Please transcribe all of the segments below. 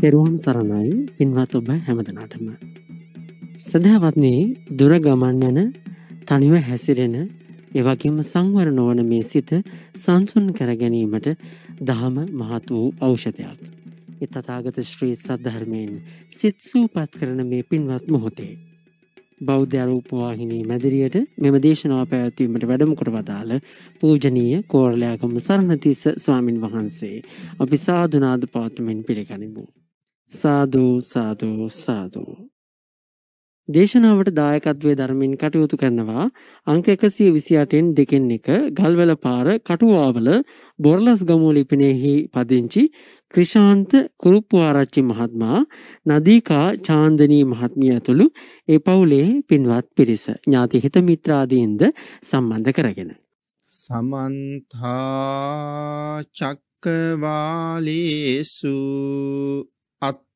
තෙරුවන් සරණයි පින්වත් ඔබ හැමදනාටම. සදහවත්නේ දුර ගමන් යන තනිව හැසිරෙන එවකින්ම සංවර නොවන මේ සිත සංසුන් කර ගැනීමට දහම මහත් වූ ඖෂධයක්. ඒ තථාගත ශ්‍රී සද්ධර්මයෙන් සිත් සූපත් කරන මේ පින්වත් මොහොතේ බෞද්ධ අරූපවාහිනී මැදිරියට මෙම දේශනාව පැවැත්වීමට වැඩම කොට වදාළ පූජනීය කෝරළයාගම සරණතිස්ස ස්වාමින් වහන්සේ අපි සාදුනාද පාතුමින් පිළිගනිමු. සාදූ සාදූ සාදූ. දේශනාවට දායකත්වය ධර්මින් කටයුතු කරනවා අංක එකසිය විසියාටෙන් දෙකෙන් එක ගල්වල පාර කටුවාවල බොරලස් ගමෝ ලිපිනෙහි පදිංචි ක්‍රිෂාන්ත කුරුප්පුආරච්චි මහත්මා නදීකා චාන්දනී මහත්මිය ඇතුළු ඒ පවුලේ පින්වත් පිරිස ඥාති හිත මිත්‍රාදීන්ද සම්බන්ධ කරගෙන. සමන්තා චක්කවාලේසු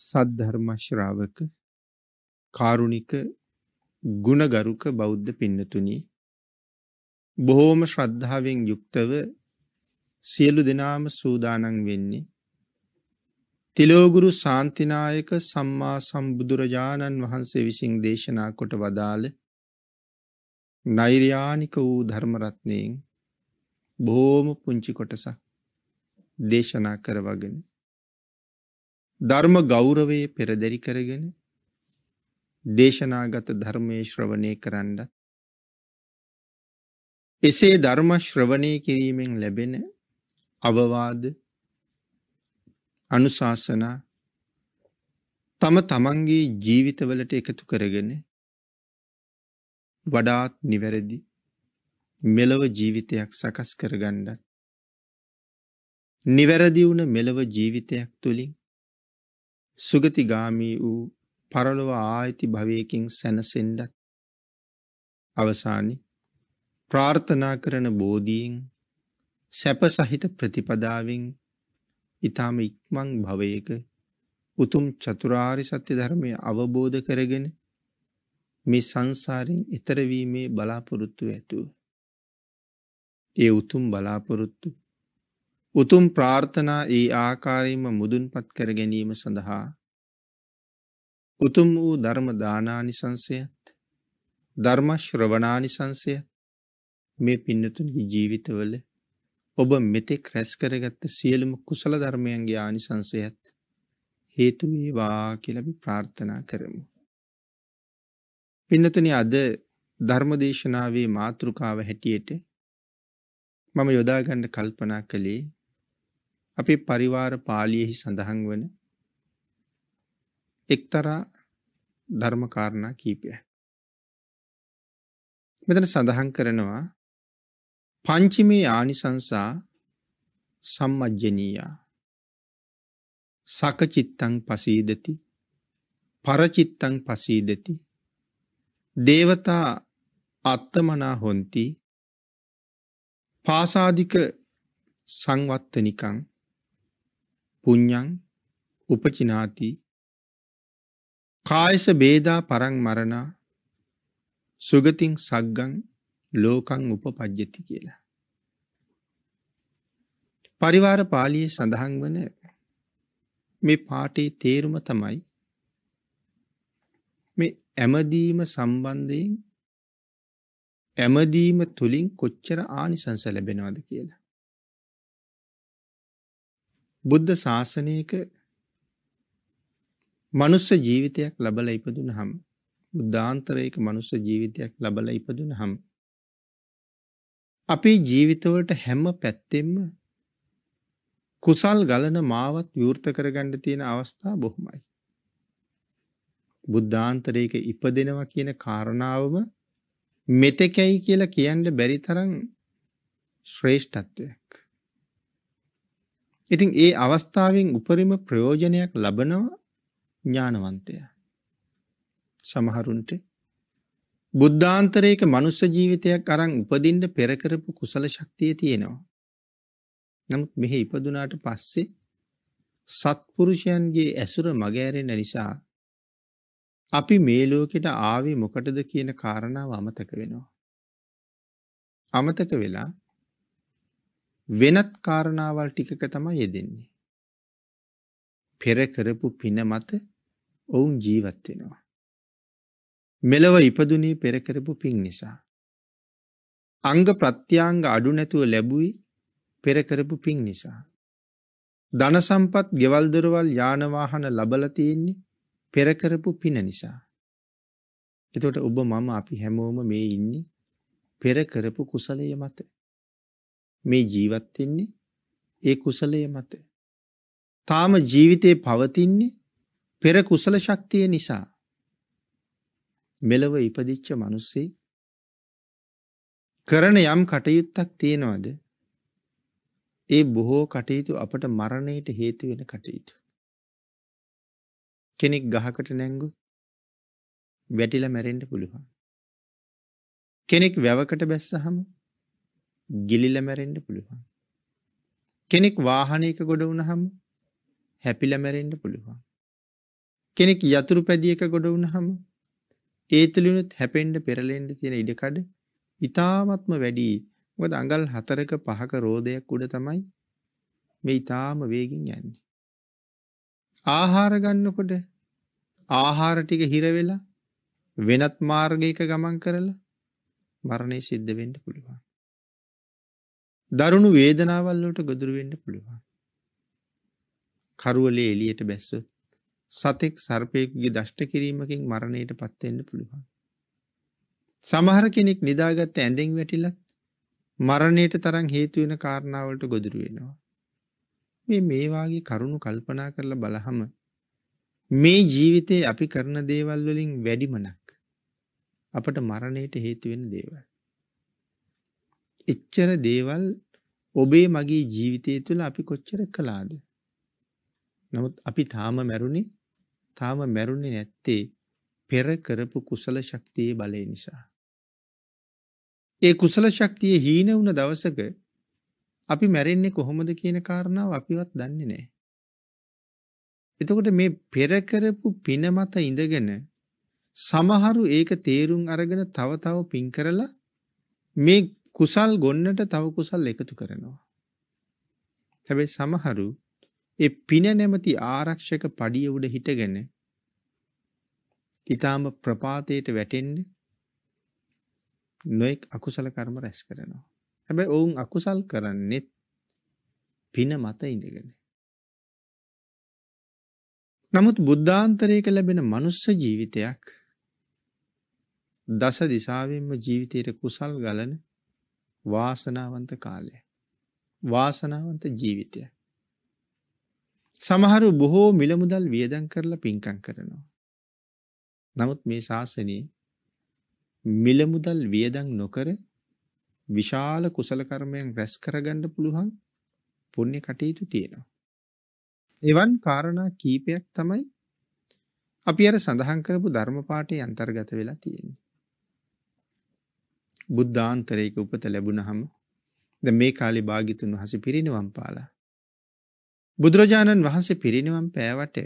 සද්ධර්ම ශ්‍රාවක කාරුණික ගුණගරුක බෞද්ධ පින්නතුනි බොහෝම ශ්‍රද්ධාවෙන් යුක්තව සියලු දෙනාම සූදානම් වෙන්නේ තිලෝගුරු ශාන්තිනායක සම්මා සම්බුදුරජාණන් වහන්සේ විසින් දේශනා කොට වදාළ නෛර්යානික වූ ධර්මරත්නයෙන් බොහෝම පුංචි කොටසක් දේශනා කරවගෙන ධර්ම ගෞරවයේ පෙරදැරි කරගෙන දේශනාගත ධර්මයේ ශ්‍රවණය කරන්න එසේ ධර්ම ශ්‍රවණය කිරීමෙන් ලැබෙන අවවාද අනුශාසනා තම තමන්ගේ ජීවිතවලට එකතු කරගෙන වඩාත් නිවැරදි මෙලව ජීවිතයක් සකස් කරගන්නත් නිවැරදි වුණ මෙලව ජීවිතයක් තුළින් සුගතිගාමී වූ පරලොව ආයිති භවයකින් සැනසෙන්ඩත් අවසානි ප්‍රාර්ථනා කරන බෝධීෙන් සැප සහිත ප්‍රතිපදාවෙන් ඉතාම ඉක්මං භවයක උතුම් චතුරාරි සත්‍ය ධර්මය අවබෝධ කරගෙන මේ සංසාරෙන් එතරවීමේ බලාපොරොත්තු ඇතුව. ඒ උතුම් බලාපොරොත්තු උතුම් ප්‍රාර්ථනා ඒ ආකාරයෙන්ම මුදුන්පත් කර ගැනීම සඳහා උතුම් වූ ධර්ම දානානිසංසයත් ධර්ම ශ්‍රවණානිසංසය මේ පින්නතුන්ගේ ජීවිතවල ඔබ මෙතෙක් රැස් කරගත්ත සියලුම කුසල ධර්මයන්ගේ ආනිසංසයත් හේතු වේවා කියලා අපි ප්‍රාර්ථනා කරමු. පින්නතුනි අද ධර්මදේශනාවේ මාතෘකාව හැටියට මම යොදා ගන්න කල්පනා කළේ අපේ පරිවාර පාලියෙහි සඳහන් වන එක්තරා ධර්මකාරණා කීපය. මෙතන සඳහන් කරනවා පංචිමේ ආනිසංසා සම්මජ්ජනීයා සකචිත්තං පසීදති පරචිත්තං පසීදති දේවතා අත්තමනා හොන්ති පාසාදික සංවත්තනිකං පුං්ඥං උපචිනාති කායස බේදා පරං මරණා සුගතින් සක්ගං ලෝකං උපපජ්ජති කියලා. පරිවාර පාලියේ සඳහන් වන මේ පාටේ තේරුම තමයි මේ ඇමදීම සම්බන්ධයෙන් ඇමදීම තුළින් කොච්චර ආනිසංස ලැබෙනවාද කියලා. බුද්ධ ශාසනයක මනුස්ස ජීවිතයක් ලබල ඉපදුන හම් බුද්ධාන්තරයක මනුස්ස ජීවිතයක් ලබල ඉපදුන හම්. අපේ ජීවිතවලට හැම පැත්තෙම කුසල් ගලන මාවත් විවෘත කරගණ්ඩ තියෙන අවස්ථා බොහොමයි. බුද්ධාන්තරයක ඉපදෙනවා කියන කාරණාවම මෙතකැයි කියලා කියන්න බැරි තරං ශ්‍රේෂ්ඨත්වය. ඉතින් ඒ අවස්ථාවෙන් උපරිම ප්‍රයෝජනයක් ලබනවා ඥානවන්තය. සමහරුන්ට බුද්ධාන්තරයක මනුස්ස ජීවිතයක් අරං උපදින්ට පෙරකරපු කුසල ශක්තිය තියෙනවා. නමුත් මෙහි ඉපදුනාට පස්සේ සත්පුරුෂයන්ගේ ඇසුර මගෑරෙන නිසා අපි මේ ලෝකෙට ආවේ මොකටද කියන කාරණාව අමතක වෙනවා. අමතක වෙලා වෙනත් කාරණාවල් ටිකක තමයි යෙදෙන්නේ. පෙර කරපු පින මත ඔවුන් ජීවත් වෙනවා. මෙලව ඉපදුනේ පෙර කරපු පින් නිසා. අංග ප්‍රත්‍යාංග අඩු නැතුව ලැබුවේ පෙර කරපු පින් නිසා. ධන සම්පත්, ගෙවල් දොරවල්, යාන වාහන ලබලා තියෙන්නේ පෙර කරපු පින නිසා. එතකොට ඔබ මම අපි හැමෝම මේ ඉන්නේ පෙර කරපු කුසලයේ මත. මේ ජීවත් වෙන්නේ ඒ කුසලයේ මත. තාම ජීවිතේ පවතින්නේ පෙර කුසල ශක්තිය නිසා. මෙලව ඉපදිච්ච මිනිස්සේ කරන යම් කටයුත්තක් තියනවාද? ඒ බොහෝ කටයුතු අපට මරණයට හේතු වෙන කටයුතු. කෙනෙක් ගහකට නැංගු වැටිලා මැරෙන්න පුළුවන්. කෙනෙක් වැවකට බැස්සහම ගිලිල මැරෙන්ඩ පුළුවන්. කෙනෙක් වාහනයක ගොඩ වුණහම හැපිල මැරෙන්ඩ පුළුවන්. කෙනෙක් යතුරු පැදියක ගොඩ වුණහම ඒතුළිනුත් හැපෙන්ඩ පෙරලෙන්ඩ තියෙන ඉඩකඩ ඉතාමත්ම වැඩි ගොද අඟල් හතරක පහක රෝධයක් උඩ තමයි මේ ඉතාම වේගින් යන්නේ. ආහාර ගන්නකොට ආහාර ටික හිරවෙලා වෙනත් මාර්ගයක ගමන් කරලා මරණය සිද්ධ වෙන්න පුළුවන්. දරුණු වේදනාවල් වලට ගොදුරු වෙන්න පුළුවන්. කරවලේ එළියට බැස්සොත් සතෙක් සර්පයෙකුගේ දෂ්ට කිරීමකින් මරණයටපත් වෙන්න පුළුවන්. සමහර කෙනෙක් නිදාගත්ත ඇඳෙන් වැටිලත් මරණයට තරම් හේතු වෙන කාරණා වලට ගොදුරු වෙනවා. මේ මේ වාගේ කරුණු කල්පනා කරලා බලහම මේ ජීවිතේ අපි කරන දේවල් වලින් වැඩිමනක් අපට මරණයට හේතු වෙන දේවල්. එච්චර දේවල් ඔබේ මගේ ජීවිතය තුළ අපි කොච්චර කළාද. නමුත් අපි තාම මැරුණේ තාම මැරුණේ නැත්තේ පෙර කරපු කුසල ශක්තියේ බලය නිසා. ඒ කුසල ශක්තිය හීන වුණ දවසක අපි මැරෙන්නේ කොහොමද කියන කාරණාව අපිවත් දන්නේ නැහැ. එතකොට මේ පෙර කරපු පින මත ඉඳගෙන සමහරු ඒක තේරුම් අරගෙන තව තව පින් කරලා මේ කුසල් ගොන්නට තව කුසල් එකතු කරනවා. හැබැයි සමහරු ඒ පින නැමැති ආරක්ෂක පඩිය උඩ හිටගෙන ඊටාම ප්‍රපාතයට වැටෙන්න නොඑක් අකුසල කර්ම රැස් කරනවා. හැබැයි ඔවුන් අකුසල් කරන්නේ පින මත ඉඳගෙන. නමුත් බුද්ධාන්තරයක ලැබෙන මනුස්ස ජීවිතයක් දස දිසාවෙන්ම ජීවිතයට කුසල් ගලන වාසනාවන්ත කාලය. වාසනාවන්ත ජීවිතය. සමහරු බොහෝ මිලමුදල් වියදන් කරලා පින්කං කරනවා. නමුත් මේ ශාසනයේ මිලමුදල් වියදන් නොකර විශාල කුසල කර්මයන් රැස් කරගන්න පුළුවන් පුණ්‍ය කටයුතු තියෙනවා. එවන් කාරණා කීපයක් තමයි අපි අර සඳහන් කරපු ධර්ම පාඨයේ අන්තර්ගත වෙලා තියෙන්නේ. බුද්ධාන්තරයක උපත ලැබුණහම ද මේ කාලි භාගිතුන් වහස පිරිනිවම් පාලා. බුදුරජාණන් වහන්සේ පිරිනිවම් පෑවට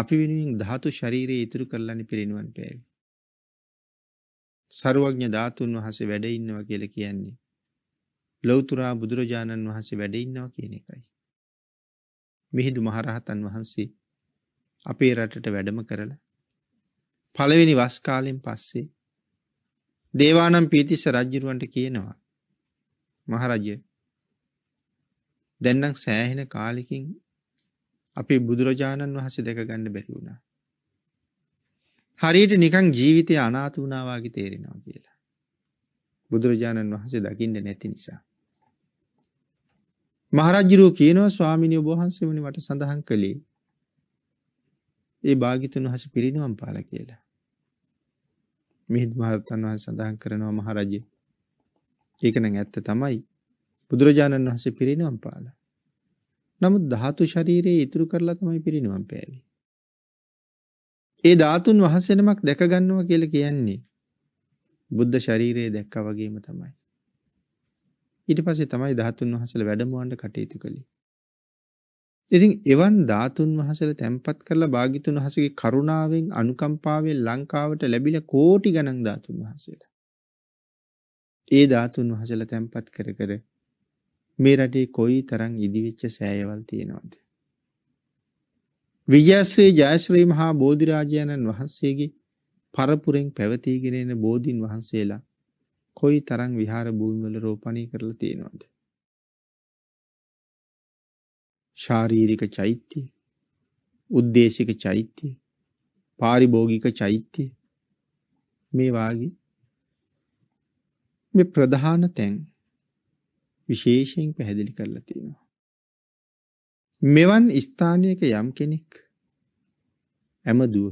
අපි වෙනුවෙන් ධාතු ශරීරයේ ඉතුරු කරලනි පිරිනිවන් පෑවි. සරුවඥ ධාතුන් වහසේ වැඩඉන්නවා කියල කියන්නේ. ලොවතුරා බුදුරජාණන් වහන්සේ වැඩඉන්නවා කියන එකයි. මිහිදු මහරහතන් වහන්සේ අපේ රටට වැඩම කරලා පළවෙනි වස්කාලෙන් පස්සේ දේවානම් පීතිස්ස රජ්ජිරුවන්ට කියනවා. මහරජය දැන්නම් සෑහෙන කාලිකින් අපි බුදුරජාණන් වහස දෙක ගන්න බැරි වුණා. හරියට නිකං ජීවිතය අනාත වුණාවාගේ තේරෙනවා කියලා. බුදුරජාණන් වහන්සේ දකිින්ට නැති නිසා. මහරජරුව කියනවා ස්වාමිනිය බහන්සෙමනි මට සඳහන් කළේ ඒ භාගිතන් වහස පිරිනිවම් පාල කියලා. මිහිඳු මහරහතන් වහන්සේ සඳහන් කරනවා මහරජේ. ඒක නම් ඇත්ත තමයි. බුදුරජාණන් වහන්සේ පිරිනිවන් පාලා. නමුත් ධාතු ශරීරයේ ඉතුරු කරලා තමයි පිරිනිවන් පෑවේ. ඒ ධාතුන් වහන්සේ නමක් දැක ගන්නවා කියලා කියන්නේ බුද්ධ ශරීරය දැක්කා වගේම තමයි. ඊට පස්සේ තමයි ධාතුන් වහන්සේලා වැඩමවන්න කටයුතු කළේ. ඉතින් එවන් ධාතුන් වහන්සේල තැම්පත් කරලා භාග්‍යතුන් වහන්සේගේ කරුණාවෙන් අනුකම්පාවෙන් ලංකාවට ලැබිලා කෝටි ගණන් ධාතුන් වහන්සේලා. ඒ ධාතුන් වහන්සේලා තැම්පත් කර කර මේ රටේ කොයි තරම් ඉදිවිච්ච සෑයවල් තියෙනවද? විජයශ්‍රී ජයශ්‍රී මහා බෝධි රාජයන්න් වහන්සේගේ පරපුරෙන් පැවතීගෙන එන බෝධින් වහන්සේලා කොයි තරම් විහාර භූමිවල රෝපණය කරලා තියෙනවද? ශාරීරික චෛත්‍ය, උද්දේශික චෛත්‍ය, පාරිභෝගික චෛත්‍ය මේ වාගේ මේ ප්‍රධාන තැන් විශේෂයෙන් පැහැදිලි කරලා තියෙනවා. මෙවන් ස්ථානයක යම් කෙනෙක් ඇමදුව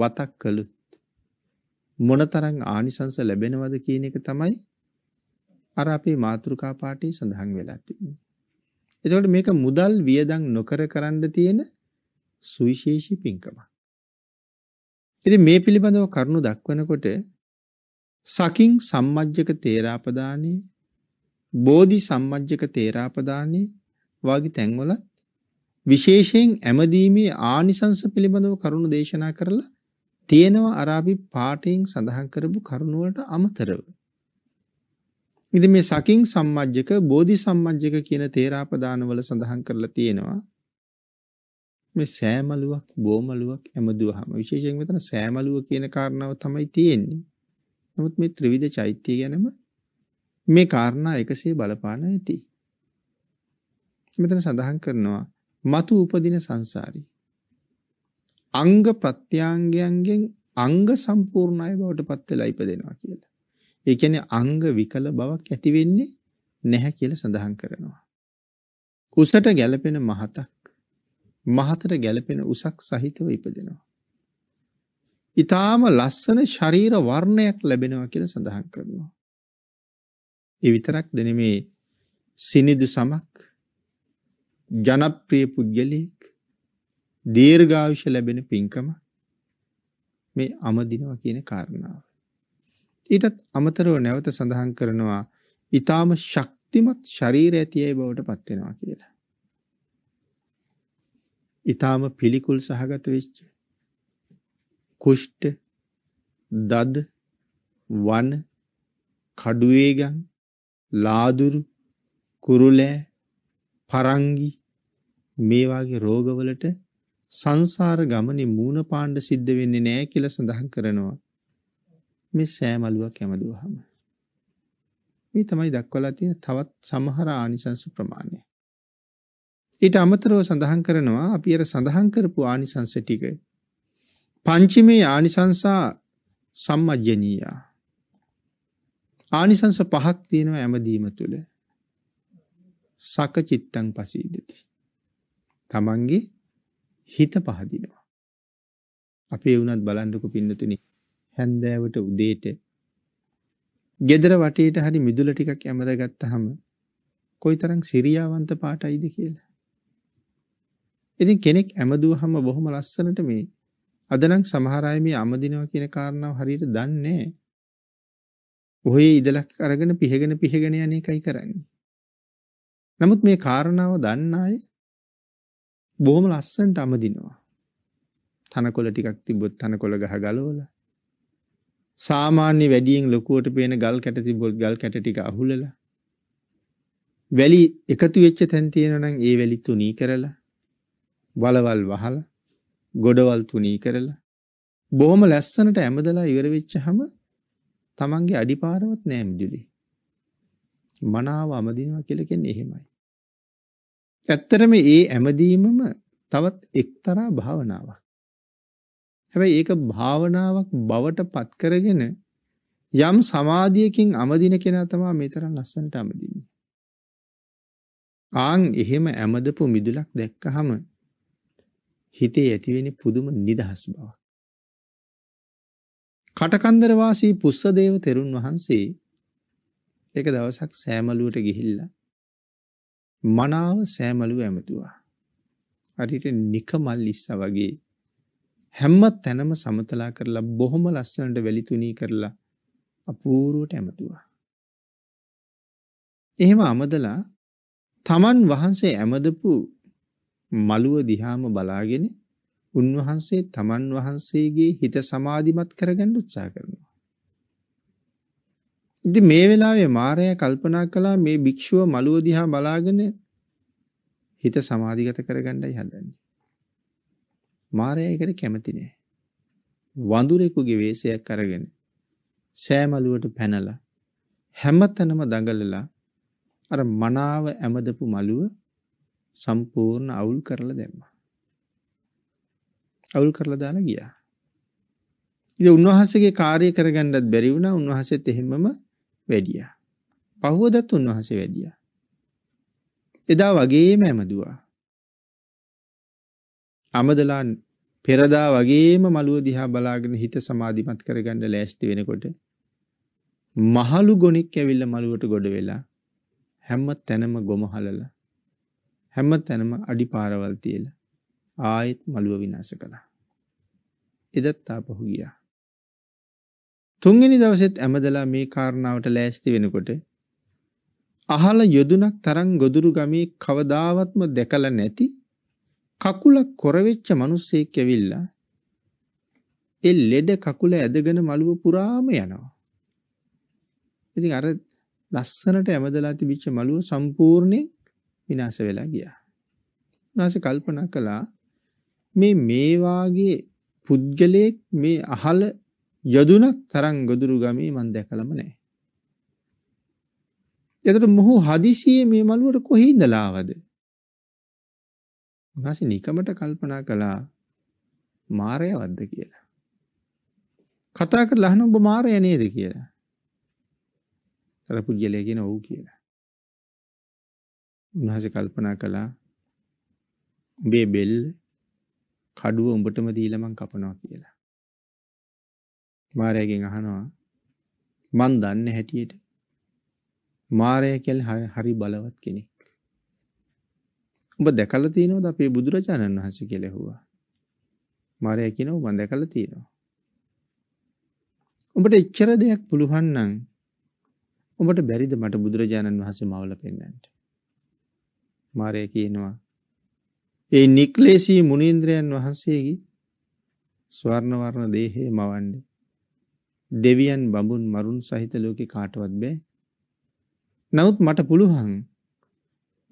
වතක් කළොත් මොනතරම් ආනිසංස ලැබෙනවද කියන එක තමයි අර අපේ මාතෘකා පාඨයේ සඳහන් වෙලා තිබෙන්නේ. එතකොට මේක මුදල් වියදම් නොකර කරන්න තියෙන සුවිශේෂී පින්කමක්. ඉතින් මේ පිළිබඳව කරුණු දක්වනකොට සකින් සම්මජ්ජක තේරාපදානේ බෝධි සම්මජ්ජක තේරාපදානේ වගේ තැන්වලත් විශේෂයෙන් ඇමදීමේ ආනිසංස පිළිබඳව කරුණු දේශනා කරලා තියෙනවා අර අපි පාඨයෙන් සඳහන් කරපු කරුණ වලට අමතරව. ඉතින් මේ සකින් සම්මජ්ජක බෝධි සම්මජ්ජක කියන තේරාපදානවල සඳහන් කරලා තියෙනවා මේ සෑමලුවක් බෝමලුවක් ඇමදුවහම විශේෂයෙන් මෙතන සෑමලුව කියන කාරණාව තමයි තියෙන්නේ. නමුත් මේ ත්‍රිවිධ චෛත්‍ය ගැනම මේ කාරණා එකසේ බලපාන ඇති. මෙතන සඳහන් කරනවා మతు උපදින සංසාරී. අංග ප්‍රත්‍යාංගයන්ගෙන් අංග සම්පූර්ණයි බවට පත් වෙලා ඉපදෙනවා කියලා. ඒ කියන්නේ අංග විකල බවක් ඇති වෙන්නේ නැහැ කියලා සඳහන් කරනවා. කුසට ගැළපෙන මහතක් මහතට ගැළපෙන උසක් සහිතව ඉපදෙනවා. ඊටාම ලස්සන ශරීර වර්ණයක් ලැබෙනවා කියලා සඳහන් කරනවා. ඒ විතරක් ද නෙමේ සිනිදු සමක් ජනප්‍රිය පුද්ගලෙක් දීර්ඝායුෂ ලැබෙන පින්කම මේ අමදිනවා කියන කාරණාව. ඊටත් අමතරව නැවත සඳහන් කරනවා ඊ타ම ශක්තිමත් ශරීර ඇතියයි බවට පත් වෙනවා කියලා. ඊ타ම පිළිකුල් සහගත වෙච්ච කුෂ්ඨ දද වන කඩුවේගම් ලාදුරු කුරුලෑ පරංගි මේ වගේ රෝගවලට සංසාර ගමනේ මූණ පාණ්ඩ සිද්ධ වෙන්නේ නැහැ කියලා සඳහන් කරනවා. මේ සෑමලුවක් යමදුවහම. මේ තමයි දක්වලා තියෙන තවත් සමහර ආනිසංස ප්‍රමාණය. ඊට අමතරව සඳහන් කරනවා අපි අර සඳහන් කරපු ආනිසංස ටික පංචමේ ආනිසංසා සම්මජ්ජනීය. ආනිසංස පහක් තියෙනවා ඇමදීම තුළ. සකචිත්තං පසීදති. තමන්ගේ හිත පහදිනවා. අපේ වුණත් බලන්නකු පින්නතුනි හැන්දෑවට උදේට ගෙදර වටේට හරි මිදුල ටිකක් ඇමද ගත්තහම කොයිතරම් සිරියාවන්ත පාටයිද කියලා. ඉතින් කෙනෙක් ඇමදුවහම බොහොම ලස්සනට මේ අද නම් සමහර අය මේ අමදිනවා කියන කාරණාව හරියට දන්නේ නැහැ. ඔහේ ඉදලක් අරගෙන පිහගෙන පිහගෙන යන එකයි කරන්නේ. නමුත් මේ කාරණාව දන්න අය බොහොම ලස්සනට අමදිනවා. තනකොළ ටිකක් තිබ්බොත් තනකොළ ගහ ගලවලා සාමාන්‍ය වැඩියෙන් ලොකුවට පේන ගල් කැට තිබොත් ගල් කැට ටික අහුලලා වැලි එකතු වෙච්ච තැන් තියෙනවා නම් ඒ වැලි තුනී කරලා වලවල් වහලා ගොඩවල් තුනී කරලා බොහොම ලැස්සනට ඇමදලා ඉවර වෙච්චහම Tamange අඩිපාරවත් නෑ මිදුලි. මනාව අමදිනවා කියලා කියන්නේ එහෙමයි. ඇත්තටම ඒ ඇමදීමම තවත් එක්තරා භාවනාවක්. හැබැයි ඒක භාවනාවක් බවට පත් කරගෙන යම් සමාධියකින් අමදින කෙනා තමයි මේ තරම් ලස්සනට අමදින්නේ. ආන් එහෙම ඇමදපු මිදුලක් දැක්කහම හිතේ ඇතිවෙන පුදුම නිදහස් බවක්. කටකන්දර වාසී පුස්සදේව තෙරුන් වහන්සේ එක දවසක් සෑමලුවට ගිහිල්ලා මනාව සෑමලුව ඇමතුවා. හරියට නිකමල් ඉස්සා වගේ හැම තැනම සමතලා කරලා බොහොම ලස්සනට වැලිතුනී කරලා අපූරුවට ඇමතුවා. එහෙම අමදලා තමන් වහන්සේ ඇමදපු මළුව දිහාම බලාගෙන උන්වහන්සේ තමන් වහන්සේගේ හිත සමාධිමත් කරගන්න උත්සාහ කරනවා. ඉතින් මේ වෙලාවේ මාරයා කල්පනා කළා මේ භික්ෂුව මළුව දිහා බලාගෙන හිත සමාධිගත කරගන්නයි හදන්නේ. මාරයා ඒකට කැමති නෑ. වඳුරෙකුගේ වේශයක් අරගෙන සෑමලුවට පැනලා හැමතැනම දඟලලා අර මනාව ඇමදපු මලුව සම්පූර්ණ අවුල් කරලා දැම්මා. අවුල් කරලා දාලා ගියා. ඉතින් උන්වහන්සේගේ කාර්ය කරගන්නත් බැරි වුණා. උන්වහන්සේත් එහෙමම වැඩියා. පහුවදත් උන්වහන්සේ වැඩියා. එදා වගේම ඇමදුවා. අමදලා පෙරදා වගේම මළුව දිහා බලාගෙන හිත සමාධිමත් කරගන්න ලෑස්ති වෙනකොට මහලු ගොනික් ඇවිල්ල මළුවට ගොඩ වෙලා හැම තැනම ගොම හලලා හැම තැනම අඩි පාරවල් තියලා ආයෙත් මළුව විනාශ කළා. එදත් ආපහු ගියා. තුන්වෙනි දවසෙත් ඇමදලා මේ කාරණාවට ලෑස්ති වෙනකොට අහල යොදුනක් තරම් ගොදුරු ගමේ කවදාවත්ම දැකලා නැති කකුලක් කොරවෙච්ච මිනිස්සෙක් ඇවිල්ලා ඒ ලෙඩ කකුල ඇදගෙන මළුව පුරාම යනවා. ඉතින් අර ලස්සනට ඇමදලා තිබිච්ච මළුව සම්පූර්ණයෙන් විනාශ වෙලා ගියා. නාස කල්පනා කළා මේ මේ වාගේ පුද්ගලයෙක් මේ අහල යදුනක් තරම් ගොදුරු ගමේ මන් දැකලම නැහැ. එතකොට මොහු හදිසියේ මේ මළුවට කොහේ ඉඳලා ආවද? උන්වහන්සේ නිකමට කල්පනා කළා මායවද්ද කියලා. කතා කරලා අහන ඔබ මායය නේද කියලා. අර පුජ්‍යලයා කියන ඔව් කියලා. උන්වහන්සේ කල්පනා කළා උඹේ බෙල්ල කඩුව උඹටම දීලා මං කපනවා කියලා. මාරයාගෙන් අහනවා මං දන්නේ හැටියට මාරය කියලා හරි බලවත් කෙනෙක්. උඹ දැකලා තියෙනවද අපේ බුදුරජාණන් වහන්සේ කියලා ඇහුවා. මාරයා කියනවා මම දැකලා තියෙනවා. උඹට එච්චර දෙයක් පුළුවන් නම් උඹට බැරිද මට බුදුරජාණන් වහන්සේ මවල පෙන්වන්නට? මාරයා කියනවා ඒ නික්ලේශී මුනීන්ද්‍රයන් වහන්සේගේ ස්වර්ණ වර්ණ දේහය මවන්නේ දෙවියන් බඹුන් මරුන් සහිත ලෝකේ කාටවත් බෑ. නමුත් මට පුළුවන්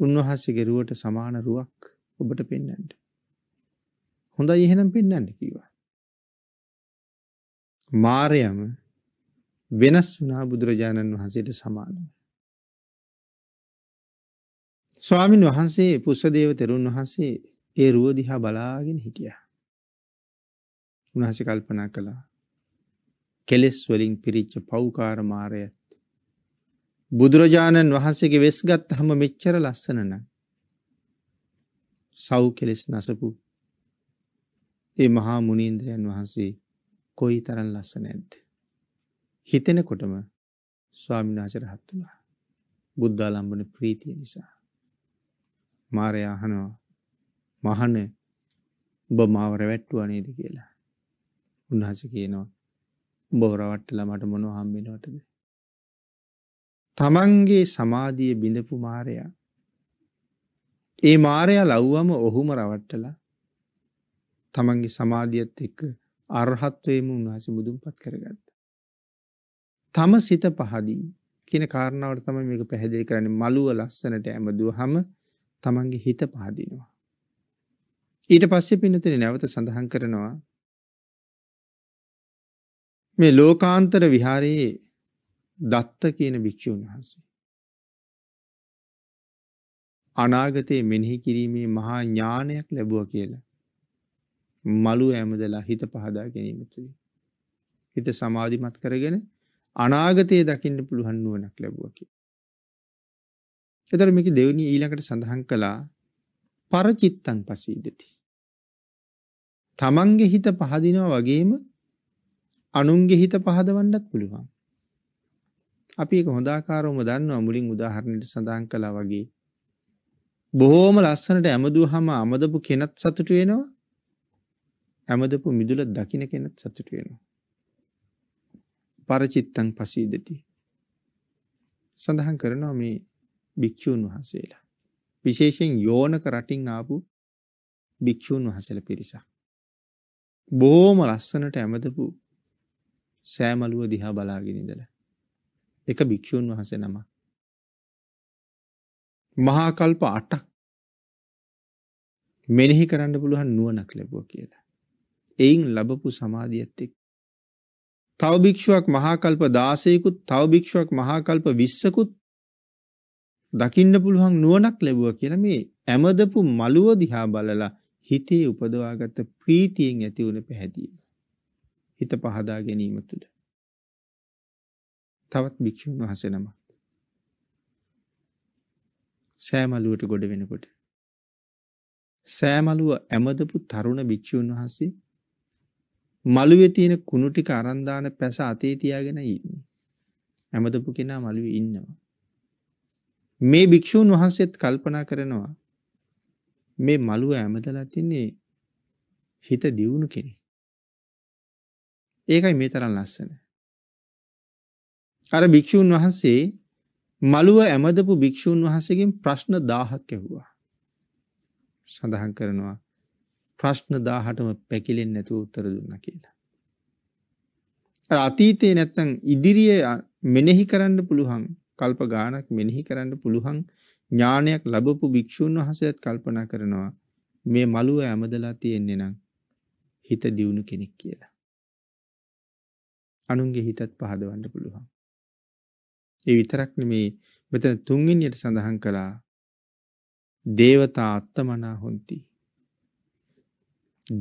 උන්වහන්සේගේ රුවට සමාන රුවක් ඔබට පෙන්වන්න. හොඳයි එහෙනම් පෙන්වන්න කිව්වා. මාරයම වෙනස් වුණා බුදුරජාණන් වහන්සේට සමානව. ස්වාමින් වහන්සේ පුස්සදේව තෙරුන් වහන්සේ ඒ රුව දිහා බලාගෙන හිටියා. උන්වහන්සේ කල්පනා කළා. කෙලෙස් වලින් පිරිච්ච පෞකාර මාරයත් බුදුරජාණන් වහන්සේගේ වෙස්ගත් හම මෙච්චර ලස්සනන සව් කෙලෙස් නසපු ඒ මහා මුණීන්ද්‍රයන් වහන්සේ කොයි තරන් ලස්සන ඇද්ද. හිතෙනකොටම ස්වාමිනාචරහත් වුණා බුද්ධාලම්බන ප්‍රීතිය නිසා. මාරය අහනවා මහන උඹ මාවර වැට්ටුව නේද කියලා. උන්හස කියනවා උඹ රවට්ටල මට මොනො හම්බෙනවටද තමන්ගේ සමාධිය බිඳපු මාරයා. ඒ මාරයා ලව්වම ඔහුම රවට්ටලා තමන්ගේ සමාධියත් එක්ක අරහත්වයම උන්වහස බුදුන් පත් කරගත්ත. තම සිත පහදී කියන කාරණාවට තම මේක පැහැදිලි කරන්න මළුව ලස්සනට ඇමදුව හම තමන්ගේ හිත පහදිනවා. ඊට පස්සෙ පිනතින නැවත සඳහන් කරනවා. මේ ලෝකාන්තර විහාරයේ දත්ත කියන භික්ෂූන් වහන්සේ. අනාගතයේ මෙනෙහි කිරීමේ මහා ඥානයක් ලැබුවා කියලා. මලු ඇමදලා හිත පහදා ගැනීම තුළින්. හිත සමාධිමත් කරගෙන අනාගතයේ දකින්න පුළුවන් නුවණක් ලැබුවා කියලා. එතන මේක දෙවෙනි ඊළඟට සඳහන් කළා පරචිත්තං පසීදති. තමන්ගේ හිත පහදිනවා වගේම අනුන්ගේ හිත පහදවන්නත් පුළුවන්. අපි එක හොඳාකාරවම දන්නවා මුලින් උදාහරණයට සඳහන් කළා වගේ. බොහෝම ලස්සනට ඇමදුවහම අමදපු කෙනත් සතුටු වෙනවා. ඇමදපු මිදුල දකින්න කෙනත් සතුටු වෙනවා. පරචිත්තං පසීදති. සඳහන් කරනවා මේ භික්ෂූන් වහන්සේලා. විශේෂයෙන් යෝනක රටින් ආපු භික්ෂූන් වහන්සේලා පිරිසක්. බොහොම ලස්සනට ඇමදපු සෑමලුව දිහා බලාගෙන ඉඳලා එක භික්‍ෂූන් වහස නම. මහාකල්ප අටක් මෙනෙහි කරන්න පුළුවන් නුවනක් ලැබෝ කියලා. එයින් ලබපු සමාධියත්තෙක්. තවභික්ෂුවක් මහාකල්ප දාසයකුත් තවභික්ෂුවක් මහාකල්ප විස්සකුත් දකින්න පුළුවන් නුවනක් ලැබුව කියල මේ ඇමදපු මළුව දිහා බලලා හිතේ උපදවාගත ප්‍රීතියෙන් ඇතිවුණ පැහැදීම. හිත පහදා ගැනීම තුළ. තවත් භික්ෂූන් වහන්සේ නමක්. සෑමලුවට ගොඩ වෙනකොට සෑමලුව ඇමදපු තරුණ භික්ෂූන් වහන්සේ මළුවේ තියෙන කුණු ටික අරන් දාන පැස අතේ තියාගෙන ඉන්නේ. ඇමදපු කෙනා මළුවේ ඉන්නවා. මේ භික්ෂූන් වහන්සේත් කල්පනා කරනවා මේ මළුව ඇමදලා තින්නේ හිත දියුණු කෙනෙක්. ඒකයි මේ තරම් ලස්සන. අර භික්ෂූන් වහන්සේ මළුව ඇමදපු භික්‍ෂූන් වහසකින් ප්‍රශ්න දාහක් ඇහුවා. සඳහන් කරනවා ප්‍රශ්න දාහටම පැකිලෙන් නැතු උත්තර දුන්න කියලා. අතීතයේ නැත්තං ඉදිරිය මෙනෙහි කරන්න පුළුවන් කල්ප ගානක් මෙනෙහි කරන්න පුළුවන් ඥානයක් ලබපු භික්‍ෂූන් වහසයත් කල්පනා කරනවා මේ මළුව ඇමදලා තියෙන්නේ නම් හිත දියුණු කෙනෙක් කියලා. අනුන්ගේ හිතත් පහදවන්න පුළුවන්. ඒ විතරක් නෙමේ මෙතන තුන්වෙනියට සඳහන් කළා දේවතා අත්තමනා හොಂತಿ.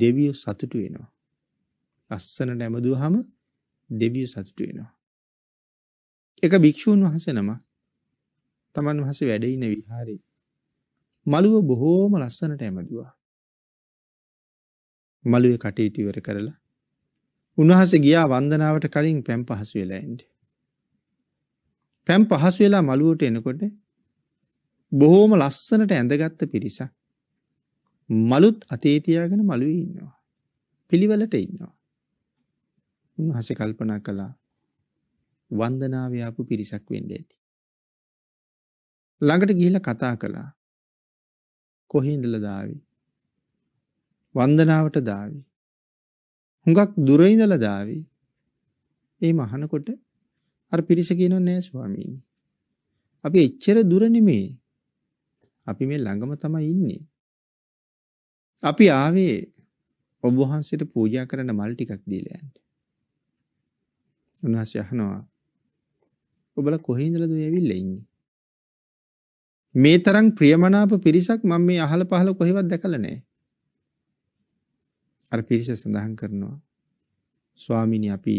දෙවියෝ සතුටු වෙනවා. අස්සන නැමදුවාම දෙවියෝ සතුටු වෙනවා. එක භික්ෂූන් වහන්සේ නම තමන් වහන්සේ වැඩ ඉන විහාරේ මළුව බොහෝම ලස්සනට ඇමදුවා. මළුවේ කටයුතු ඉවර කරලා උන්වහන්සේ ගියා වන්දනාවට කලින් පැම් පහසු වෙලා එන්නේ. පැම් පහසු වෙලා මළුවට එනකොට බොහෝම ලස්සනට ඇඳගත්ත පිරිසක් මලුත් අතේ තියාගෙන මළුවේ ඉන්නවා. පිළිවෙලට ඉන්නවා. උන්වහන්සේ කල්පනා කළා වන්දනාවේ ආපු පිරිසක් වෙන්න ඇති. ළඟට ගිහිල්ලා කතා කළා. කොහේ ඉඳලා දාවි? වන්දනාවට දාවි. හුඟක් දුර ඉඳලා දාවි. එහෙම අහනකොට අර පිරිස කියනෝ නෑ ස්වාමීනි. අපි එච්චර දුර නෙමේ. අපි මේ ළඟම තමයි ඉන්නේ. අපි ආවේ ඔබ වහන්සේට පූජා කරන මල් ටිකක් දීලා යන්න. උන්වහන්සේ අහනවා ඔබලා කොහේ ඉඳලාද ඔය ඇවිල්ලා ඉන්නේ? මේ තරම් ප්‍රියමනාප පිරිසක් මම මේ අහල පහල කොහෙවත් දැකලා නැහැ. අර පිරිස සඳහන් කරනවා ස්වාමීනි අපි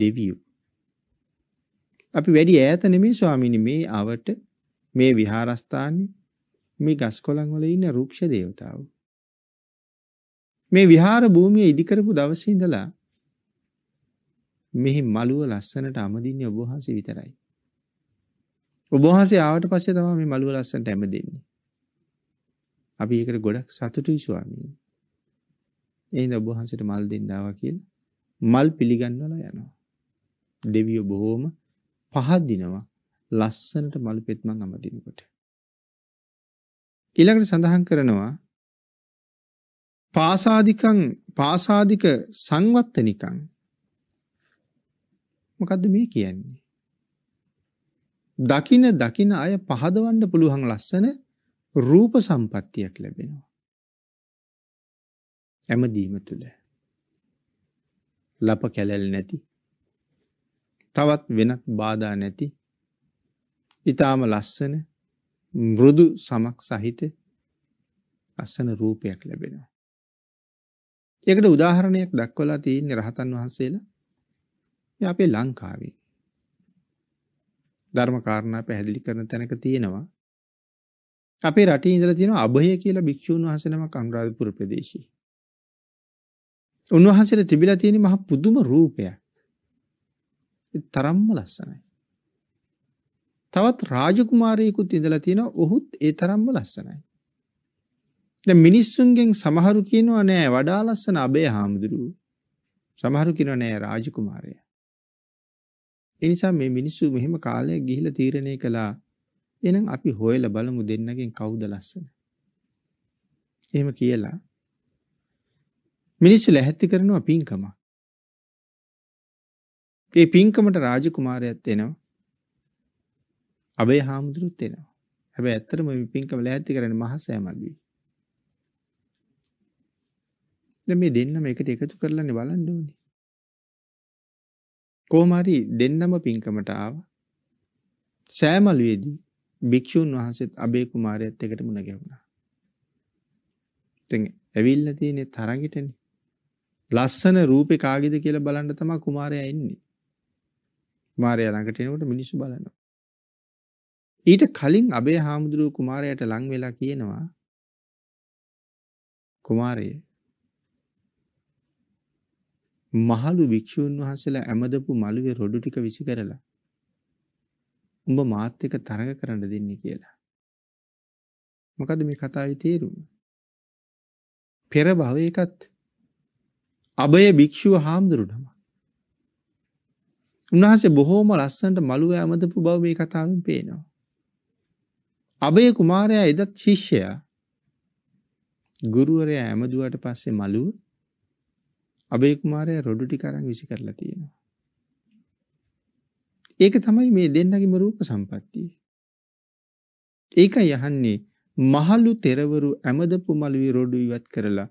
දෙවියෝ අපි වැඩි ඈත නෙමෙයි ස්වාමීනි මේ අවට මේ විහාරස්ථානේ මේ ගස්කොළන් වල ඉන්න රුක්ෂ දේවතාවෝ මේ විහාර භූමිය ඉදි කරපු දවසේ ඉඳලා මෙහි මළුව ලස්සනට අමදින්නේ ඔබ වහන්සේ විතරයි. ඔබ වහන්සේ ආවට පස්සේ තමයි මේ මළුව ලස්සනට ඇමදෙන්නේ. අපි ඒකට ගොඩක් සතුටුයි ස්වාමීන් වහන්සේ. එහෙනම් ඔබ වහන්සේට මල් දෙන්න ආවා කියලා මල් පිළිගන්වලා යනවා. දෙවියෝ බොහෝම පහදිනවා ලස්සනට මලු පෙත්මන් අමදිනකොට. ඊළඟට සඳහන් කරනවා පාසාදිකං පාසාදික සංවත්තනිකං මොකද්ද මේ කියන්නේ? දකින දකින අය පහදවන්න පුළුවන් ලස්සන රූප සම්පත්තියක් ලැබෙනවා. ඇමදීම තුළ ලප කැලැල් නැති තවත් වෙනත් බාධා නැති ඉතාම ලස්සන බෘදු සමක් සහිත අස්සන රූපයක් ලැබෙනවා. එකට උදාහරණයක් දක්වලා තියන්නේ රහතන් වහන්සේලා අපේ ලංකාවේ. ධර්මකාරණා පැහැදිලි කරන තැනක තියෙනවා. අපේ රටේ ඉඳලා තියෙනවා අභය කියලා භික්ෂූන් වහන්සේ නමක් අනුරාධපුර ප්‍රදේශයේ. උන්වහන්සේට තිබිලා තියෙන මහ පුදුම රූපයක්. තරම්ම ලස්සනයි. තවත් රාජකුමාරයෙකුත් ඉඳලා තියෙනවා ඔහුත් ඒ තරම්ම ලස්සනයි. දැන් මිනිස්සුන්ගෙන් සමහරු කියනවා නෑ වඩා ලස්සන අබේ හාමුදුරුවෝ. සමහරු කියනවා නෑ රාජකුමාරයා. ඒ නිසා මේ මිනිස්සු මෙහෙම කාලයක් ගිහිලා තීරණය කළා එහෙනම් අපි හොයලා බලමු දෙන්නගෙන් කවුද ලස්සන. එහෙම කියලා මිනිස්සු ලැහැත්ති කරනවා පින්කමක්. ඒ පින්කමට රාජකුමාරයත් එනවා. අබේ හාමුදුරුත් එනවා. හැබැයි ඇත්තටම මේ පින්කම ලෑස්ති කරන්නේ මහසෑමල්වි. දැන් මේ දෙන්නම එකට එකතු කරලානේ බලන්න ඕනේ. කොහොම හරි දෙන්නම පින්කමට ආවා. සෑමල්වියේදී භික්ෂුන් වහන්සේත් අබේ කුමාරයත් එකට මුණ ගැහුණා. දැන් ඇවිල්ලා තියෙන්නේ තරඟිටනේ. ලස්සන රූපේ කාගේද කියලා බලන්න තමයි කුමාරයා ඉන්නේ. කුමාරයා ළඟට එනකොට මිනිස්සු බලනවා. ඊට කලින් අබේ හාමුදුරුව කුමාරයාට ලං වෙලා කියනවා කුමාරය මහලු භික්ෂූන් වහන්සේලා ඇමදපු මළුවේ රොඩු ටික විසි කරලා උඹ මාත් එක්ක තරඟ කරන්න දෙන්නේ කියලා. මොකද මේ කතාවේ තේරුම? පෙර භවයකත් අබේ භික්ෂුව හාමුදුරුවම උන්වහන්සේ බොහෝම ලස්සනට මළුව ඇමදපු බව මේ කතාවෙන් පේනවා. අබේ කුමාරයා එදත් ශිෂ්‍යයා ගුරුවරයා ඇමදුවට පස්සේ මළුව අබේ කුමාරයා රොඩු ටික අරන් විසි කරලා තියෙනවා. ඒක තමයි මේ දෙන්නගේම රූප සම්පත්තිය. ඒකයි යහන්නේ මහලු තෙරවරු ඇමදපු මළුවේ රොඩු ඉවත් කරලා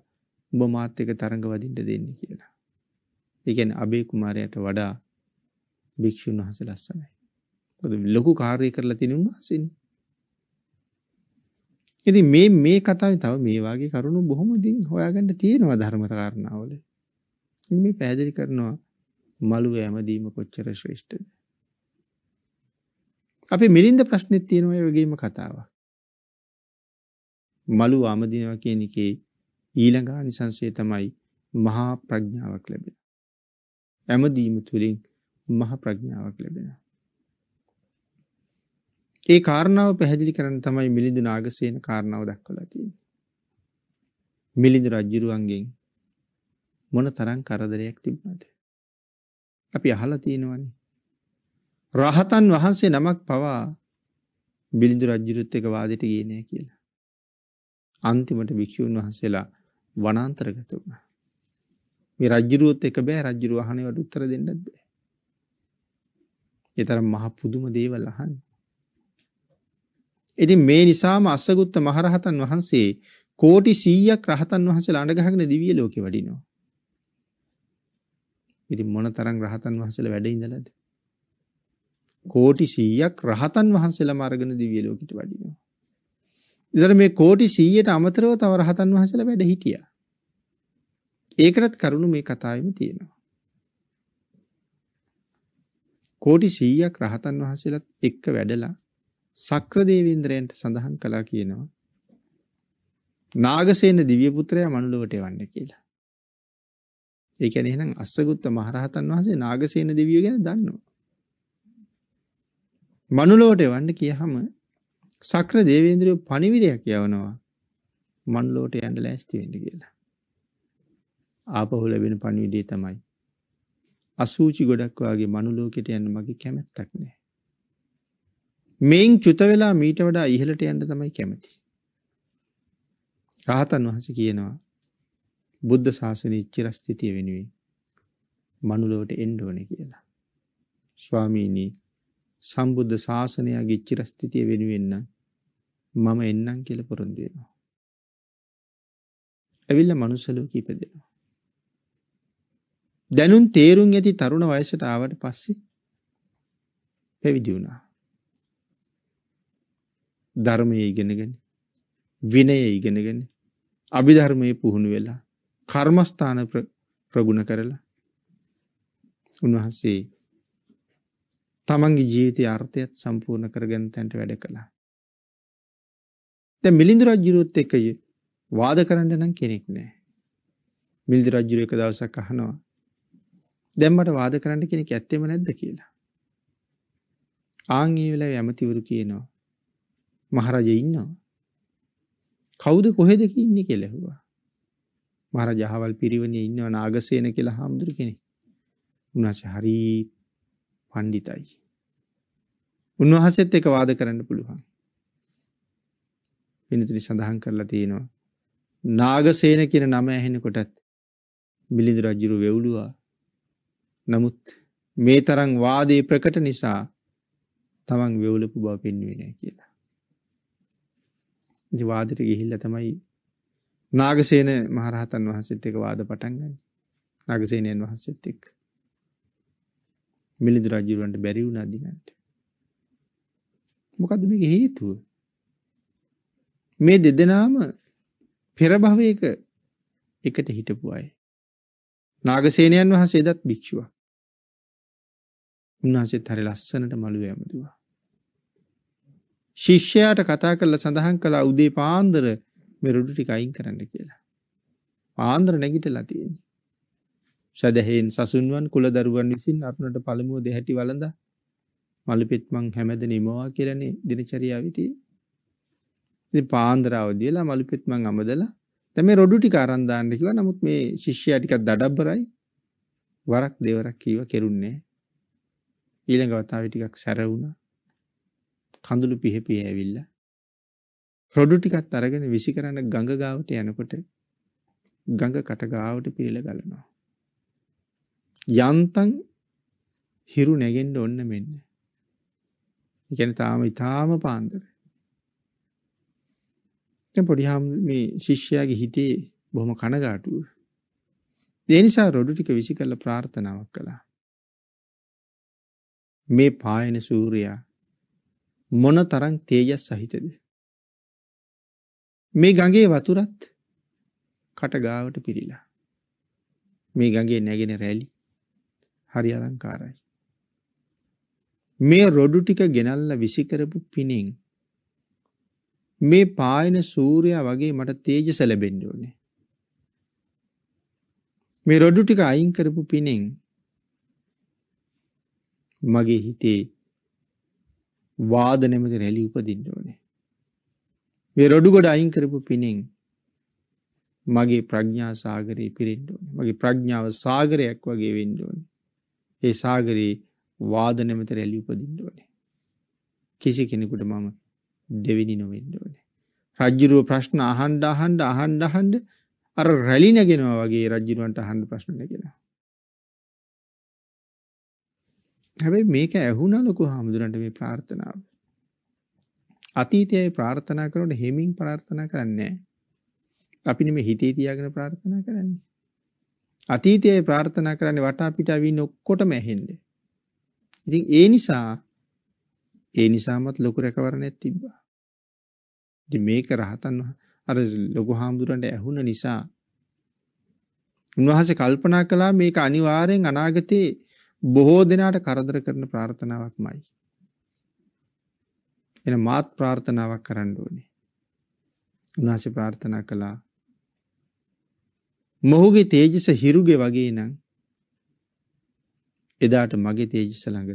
උඹ මාත් එක තරඟ වදින්න දෙන්න කියලා. ඒ කියන්නේ අබේ කුමාරයාට වඩා භික්‍ෂූන් වහස ලස්සනයි. ලොකු කාර්ය කරලා තින උන්වහසනි. ඉති මේ මේ කතාව තව මේවාගේ කරුණු බොහොමදින් හොයාගන්නට තියෙනවා ධර්මත කාරණාවල. මේ පැදිලි කරනවා මළුව ඇමදීම කොච්චර ශ්‍රේෂ්ඨද. අපි මිලින්ද ප්‍රශ්නෙත් තියෙනවා වගේම කතාවක්. මළු අමදිනවා කියන එකේ ඊළඟා නිසංසේ තමයි මහා ප්‍රඥාවක් ලැබෙන. ඇමදීම තුළින් මහ ප්‍රඥාවක් ලැබෙනවා. ඒ කාරණාව පැහැදිලි කරන්න තමයි මිලිඳු නාගසේන කාරණාව දක්වලා තියෙන්නේ. මිලිඳු රජුරුවන්ගෙන් මොන තරම් කරදරයක් තිබුණාද? අපි අහලා තියෙනවනේ. රහතන් වහන්සේ නමක් පවා මිලිඳු රජුරුත් එක්ක වාදෙට ගියේ නෑ කියලා. අන්තිමට භික්ෂුන් වහන්සේලා වනාන්තරගත වුණා. මේ රජුරුවත් එක බෑ රජුරු වහනේ වට උත්තර දෙන්නත් බෑ. ඊතර මහ පුදුම දේවල් අහන්නේ. ඉතින් මේ නිසාම අසගුත්ත මහරහතන් වහන්සේ කෝටි 100ක් රහතන් වහන්සේලා අඬගහගෙන දිව්‍ය ලෝකෙ වඩිනවා. ඉතින් මොනතරම් රහතන් වහන්සේලා වැඩ ඉඳලාද? කෝටි 100ක් රහතන් වහන්සේලාම අරගෙන දිව්‍ය ලෝකෙට වඩිනවා. ඉතින් මේ කෝටි 100ට අමතරව තව රහතන් වහන්සේලා වැඩ හිටියා. ඒකටත් කරුණු මේ කතාවෙම තියෙනවා. කෝටි 100ක් රහතන් වහන්සේලාත් එක්ක වැඩලා සක්‍රදේවේන්ද්‍රයන්ට සඳහන් කළා කියනවා නාගසේන දිව්‍ය පුත්‍රයා මනුලොවට එවන්න කියලා. ඒ කියන්නේ එහෙනම් අස්සගුත්ත මහරහතන් වහන්සේ නාගසේන දිවිය ගැන දන්නවා. මනුලොවට එවන්න කියහම සක්‍ර දේවේන්ද්‍රයෝ පණිවිඩයක් යවනවා. මනුලොවට යන්න ලෑස්ති වෙන්න කියලා. ආපහු ලැබෙන පණිවිඩය තමයි අසූචි ගොඩක් වාගේ මනුලෝකෙට යන්න මගේ කැමැත්තක් නැහැ. මේන් චුත වෙලා මීට වඩා ඉහළට යන්න තමයි කැමති. රහතන් වහන්සේ කියනවා බුද්ධ ශාසනයේ චිරස්ථිතිය වෙනුවෙන් මනුලොවට එන්න ඕනේ කියලා. ස්වාමීනි සම්බුද්ධ ශාසනයගේ චිරස්ථිතිය වෙනුවෙන් මම එන්නම් කියලා පොරොන්දු වෙනවා. ඇවිල්ලා මනුස්ස ලෝකෙ ඉපදෙනවා. දැනුන් තේරුම් ඇති තරුණ වයසට ආවට පස්සේ පැවිදි වුණා. ධර්මය ඉගෙනගෙන විනය ඉගෙනගෙන අභිධර්මයේ පුහුණු වෙලා කර්මස්ථාන ප්‍රගුණ කරලා උන්වහන්සේ තමන්ගේ ජීවිතය අර්ථයත් සම්පූර්ණ කරගෙන තැන්ට වැඩ කළා. දැන් මිලිඳු රජුරුත් එක්ක වාද කරන්න නම් කෙනෙක් නැහැ. මිලිඳු රජුර එක දවසක් අහනවා දැන් මට වාද කරන්න කෙනෙක් ඇත්තෙම නැද්ද කියලා. ආන් ඒ වෙලාවේ ඇමතිවරු කියනවා. මහරජා ඉන්නවා. කවුද කොහෙද ඉන්නේ කියලා ඇහුවා. මහරජා හවල් පිරිවෙනේ ඉන්නවා නාගසේන කියලා හාමුදුරු කෙනෙක්. උන්වහන්සේ හරි පඬිතයි. උන්වහන්සේත් එක වාද කරන්න පුළුවන්. වෙනතුනි සඳහන් කරලා තියෙනවා. නාගසේන කියන නම ඇහෙනකොටත් මිලිඳු රජුරු වෙවුලුවා නමුත් මේ තරං වාදේ ප්‍රකට නිසා තමන් වෙවුලපු බව පෙන්වේ නෑ කියලා. වාදට ගිහිල්ල තමයි නාගසේන මහරහතන් වහන්සේත් එක වාද පටන්ගන්න නාගසේනයන් වහන්සේත් එක් මිලිදු රජුරුවන්ට බැරි වුණ අදිනට මොකද මේ හේතුව මේ දෙදෙනාම පෙරභවයක එකට හිටපු අය නාගසේනයන් වහන්සේ දත් භික්ෂුවක් උන්වහන්සේත් හරි ලස්සනට මළුව ඇමදුවා. ශිෂ්‍යයාට කතා කරලා සඳහන් කළා උදේ පාන්දර මෙරුඩු ටික අයින් කරන්න කියලා. පාන්දර නැගිටලා තියෙන්නේ. සදහෙන් සසුන්වන් කුලදරුවන් විසින් අරුණට පළමුව දෙහැටි වළඳ මළුපෙත් මං හැමද නිමවා කියලානේ දිනචරියාවේ තියෙන්නේ. ඉතින් පාන්දර අවදිලා මළුපෙත් මං අමදලා දැන් මේ රොඩු ටික අරන් දාන්න කිව්වා. නමුත් මේ ශිෂ්‍යයා ටිකක් දඩබ්බරයි. වරක් දෙවරක් කීවා කෙරුන්නේ නැහැ. ඊළඟ වතාව ටිකක් සැරවුණ කඳුළු පිහෙපිය ඇවිල්ල රොඩු ටිකත් අරගෙන විසි කරන්න ගඟගාවට යනකොට ගඟ කටගාවට පිරිල ගලනවා. යන්තන් හිරු නැගෙන්ඩ ඔන්න මෙන්න. ගැන තාම ඉතාම පාන්දර. පොඩිහාම් මේ ශිෂ්‍යයාගේ හිතේ බොහොම කනගාටුව. දේනිසා රොඩු ටික විසි කරල ප්‍රාර්ථනාවක් කළා. මේ පායන සූරයා මොන තරන් තේජස් සහිතද. මේ ගගේ වතුරත් කටගාවට පිරිලා. මේ ගගේ නැගෙන රැලි හරි අලංකාරයි. මේ රොඩු ටික ගෙනල්ල විසිකරපු පිනෙන් මේ පායන සූරයා වගේ මට තේජස ලැබෙන්න ඕනේ. මේ රොඩු ටික අයින් කරපු පිනෙන් මගේ හිතේ වාද නැමති රැලි උපදින්න ඕනේ. මේ රොඩු ගොඩ අයින් කරපු පිනෙන් මගේ ප්‍රඥා සාගරේ පිරෙන්න ඕනේ. මගේ ප්‍රඥාව සාගරයක් වගේ වෙන්න ඕනේ. ඒ සාගරේ වාද නැමති රැලි උපදින්න ඕනේ. කිසි කෙනෙකුට මම දෙවෙනි නොවෙන්න ඕනේ. රජ්ජුරුව ප්‍රශ්න අහන්ඩ අහන්ඩ අහන්ඩ අහන්ඩ අර රැලි නැගෙනවා වගේ රජ්ජුරුවන්ට අහන්ඩ ප්‍රශ්න නැගෙනවා. හැබැයි මේක ඇහුණා ලොකු හාමුදුරන්ට මේ ප්‍රාර්ථනාව. අතීතයේ ප්‍රාර්ථනා කරනකොට හිමින් ප්‍රාර්ථනා කරන්නේ නැහැ. අපි නෙමෙයි හිතේ තියාගෙන ප්‍රාර්ථනා කරන්නේ. අතීතයේ ප්‍රාර්ථනා කරන්නේ වටා පිටා වින් ඔක්කොටම ඇහෙන්නේ. ඉතින් ඒ නිසා ඒ නිසාමත් ලොකු රැකවරණයක් තිබ්බා. ඉතින් මේක රහතන් අර ලොකු හාමුදුරන්ට ඇහුණ නිසා උන්වහන්සේ කල්පනා කළා මේක අනිවාර්යෙන් අනාගතේ බොහෝ දෙනාට කරදර කරන ප්‍රාර්ථනාවක්මයි. එන මාත් ප්‍රාර්ථනාවක් කරන්න ඕනේ. උනාස ප්‍රාර්ථනා කළා. මොහුගේ තේජස හිරුගේ වගේ නම් එදාට මගේ තේජස ළඟ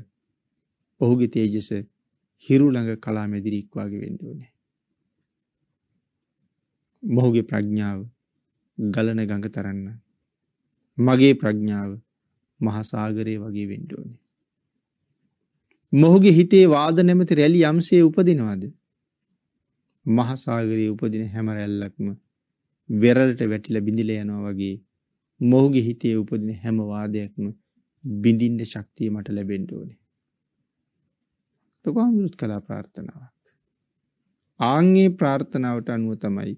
ඔහුගේ තේජස හිරු ළඟ කලාමැදිරික් වගේ වෙන්න ඕනේ. මොහුගේ ප්‍රඥාව ගලන ගඟ තරන්න මගේ ප්‍රඥාව මහසාගරය වගේ වෙන්ඩෝනි. මොහුගේ හිතේ වාද නැමති රැලි යම්සේ උපදිනවාද. මහසාගරයේ උපදින හැමරැල්ලක්ම වෙරලට වැටිල බිඳිල යනවා වගේ මොහුගේ හිතේ උපදින හැමවාදයක්ම බිඳින්ට ශක්තිය මට ලැබෙන්ඩෝනි. ලොකහාමුරුත් කලා ප්‍රාර්ථනාවක්. ආංගේ ප්‍රාර්ථනාවට අනුව තමයි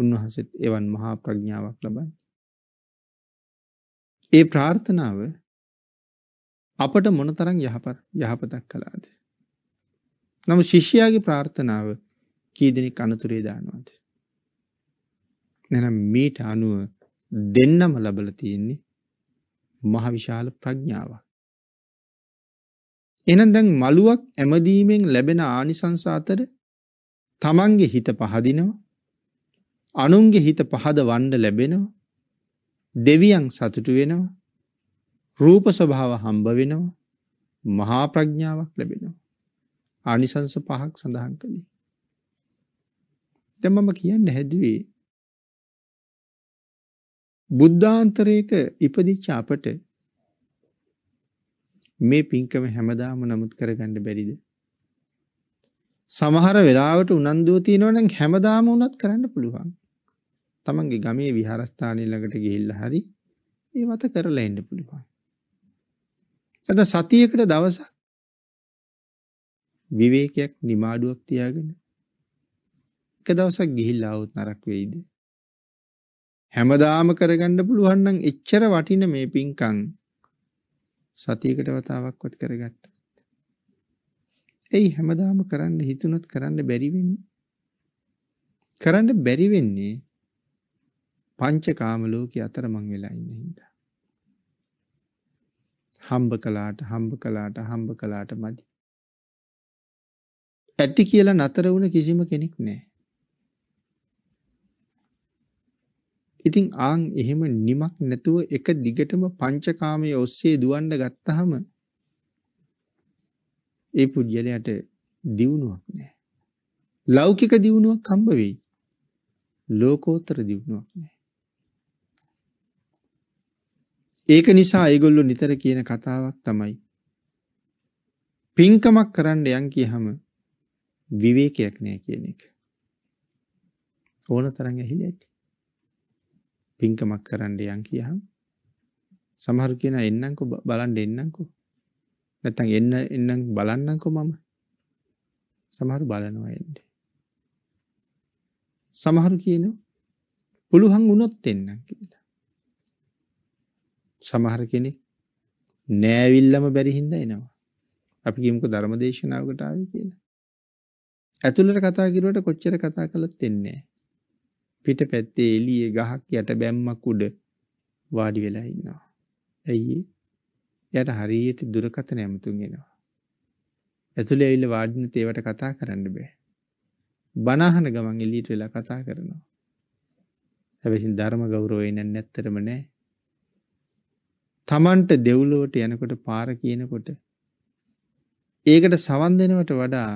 උන්වහසෙත් එවන් මහා ප්‍රඥාවක් ලබයි. ඒ ප්‍රාර්ථනාව අපට මොනතරම් යහපත් යහපතක් කළාද. නම ශිෂ්‍යයාගේ ප්‍රාර්ථනාව කීදෙනෙ කනතුරේ දානවාද. නැනම් මීට අනුව දෙන්නම ලබල තියෙන්නේ මහවිශාල ප්‍රඥාවක්. එන දැන් මළුවක් ඇමදීමෙන් ලැබෙන ආනිසංස අතර තමන්ගේ හිත පහදිනවා අනුන්ගේ හිත පහද වණ්ඩ ලැබෙනවා දෙවියන් සතුටු වෙනවා. රූප ස්වභාව හම්බ වෙනවා. මහා ප්‍රඥාවක් ලැබෙනවා. ආනිසංස පහක් සඳහන් කළේ. දැන් මම කියන්න හැදුවේ බුද්ධාන්තරයක ඉපදිච්ච අපට මේ පින්කම හැමදාම නමුත් කරගන්න බැරිද? සමහර වෙලාවට උනන්දුව තියෙනවා නම් හැමදාම උනත් කරන්න පුළුවන්. තමන්ගේ ගමේ විහාරස්ථානය ළඟට ගිහිල්ලා හරි ඒ වත කරලා එන්න පුළුවන්. අද සතියකට දවසක් විවේකයක් නිමාඩුවක් තියාගෙන එක දවසක් ගිහිල්ලා આવුත් නරක වෙයිද? හැමදාම කරගන්න පුළුවන් නම් එච්චර වටින මේ පිංකම් සතියකට වතාවක්වත් කරගත්තා. එයි හැමදාම කරන්න හිතුනොත් කරන්න බැරි කරන්න බැරි වෙන්නේ පංචකාමලෝක අතර මං වෙලා ඉන්න හිද. හම්බ කලාට හම්බ කලාට හම්බ කලාට මදි. ඇති කියලා නතර වුණ කිසිම කෙනෙක් නෑ. ඉතිං ආං එහෙම නිමක් නැතුව එක දිගටම පංචකාමය ඔස්සේ දුවන්ඩ ගත්තහම ඒ පුද්ගලයට දියුණුවක් නෑ. ලෞකික දියුණුවක් කම්බවෙයි ලෝකෝත්තර දියුණුවක් නෑ. ඒක නිසා ඒගොල්ලො නිතර කියන කතාවක් තමයි. පින්කමක් කරන්න යන් කියහම විවේකයක් නෑ කියන එක. ඕන තරන් ඇහිල ඇති. පින්කමක් කරන්න යන් කියහම් සමහර කියෙන එන්නංකු බලන්ඩ එන්නංකු නැතන් එන්න එන්නම් බලන්නංකු මම සමහරු බලනවා එන්ඩ. සමහරු කියන පුළුහන් වුණොත් එන්නම් කියලා. සමහර කෙනෙක් නෑවිල්ලම බැරිහින්ද එනවා. අපි ගිමුක ධර්ම දේශනාවකට ආව කියලා. ඇතුළට කතා කිරුවට කොච්චර කතා කළත් එන්නේ පිට පැත්තේ එළියේ ගහක් යට බැම්මක් උඩ වාඩි වෙලා ඉන්නවා. ඇයි යට හරියට දුරකතන ඇමතුම් එනවා. ඇතුළේ ඇවිල්ලා වාඩි වෙන තේවට කතා කරන්න බෑ. බණ අහන ගමන් එළියට වෙලා කතා කරනවා. හැබැයි ධර්ම ගෞරවය නැත්තරම නෑ. තමන්ට දෙව්ලොවට යනකොට පාර කියනකොට ඒකට සවන් දෙනවට වඩා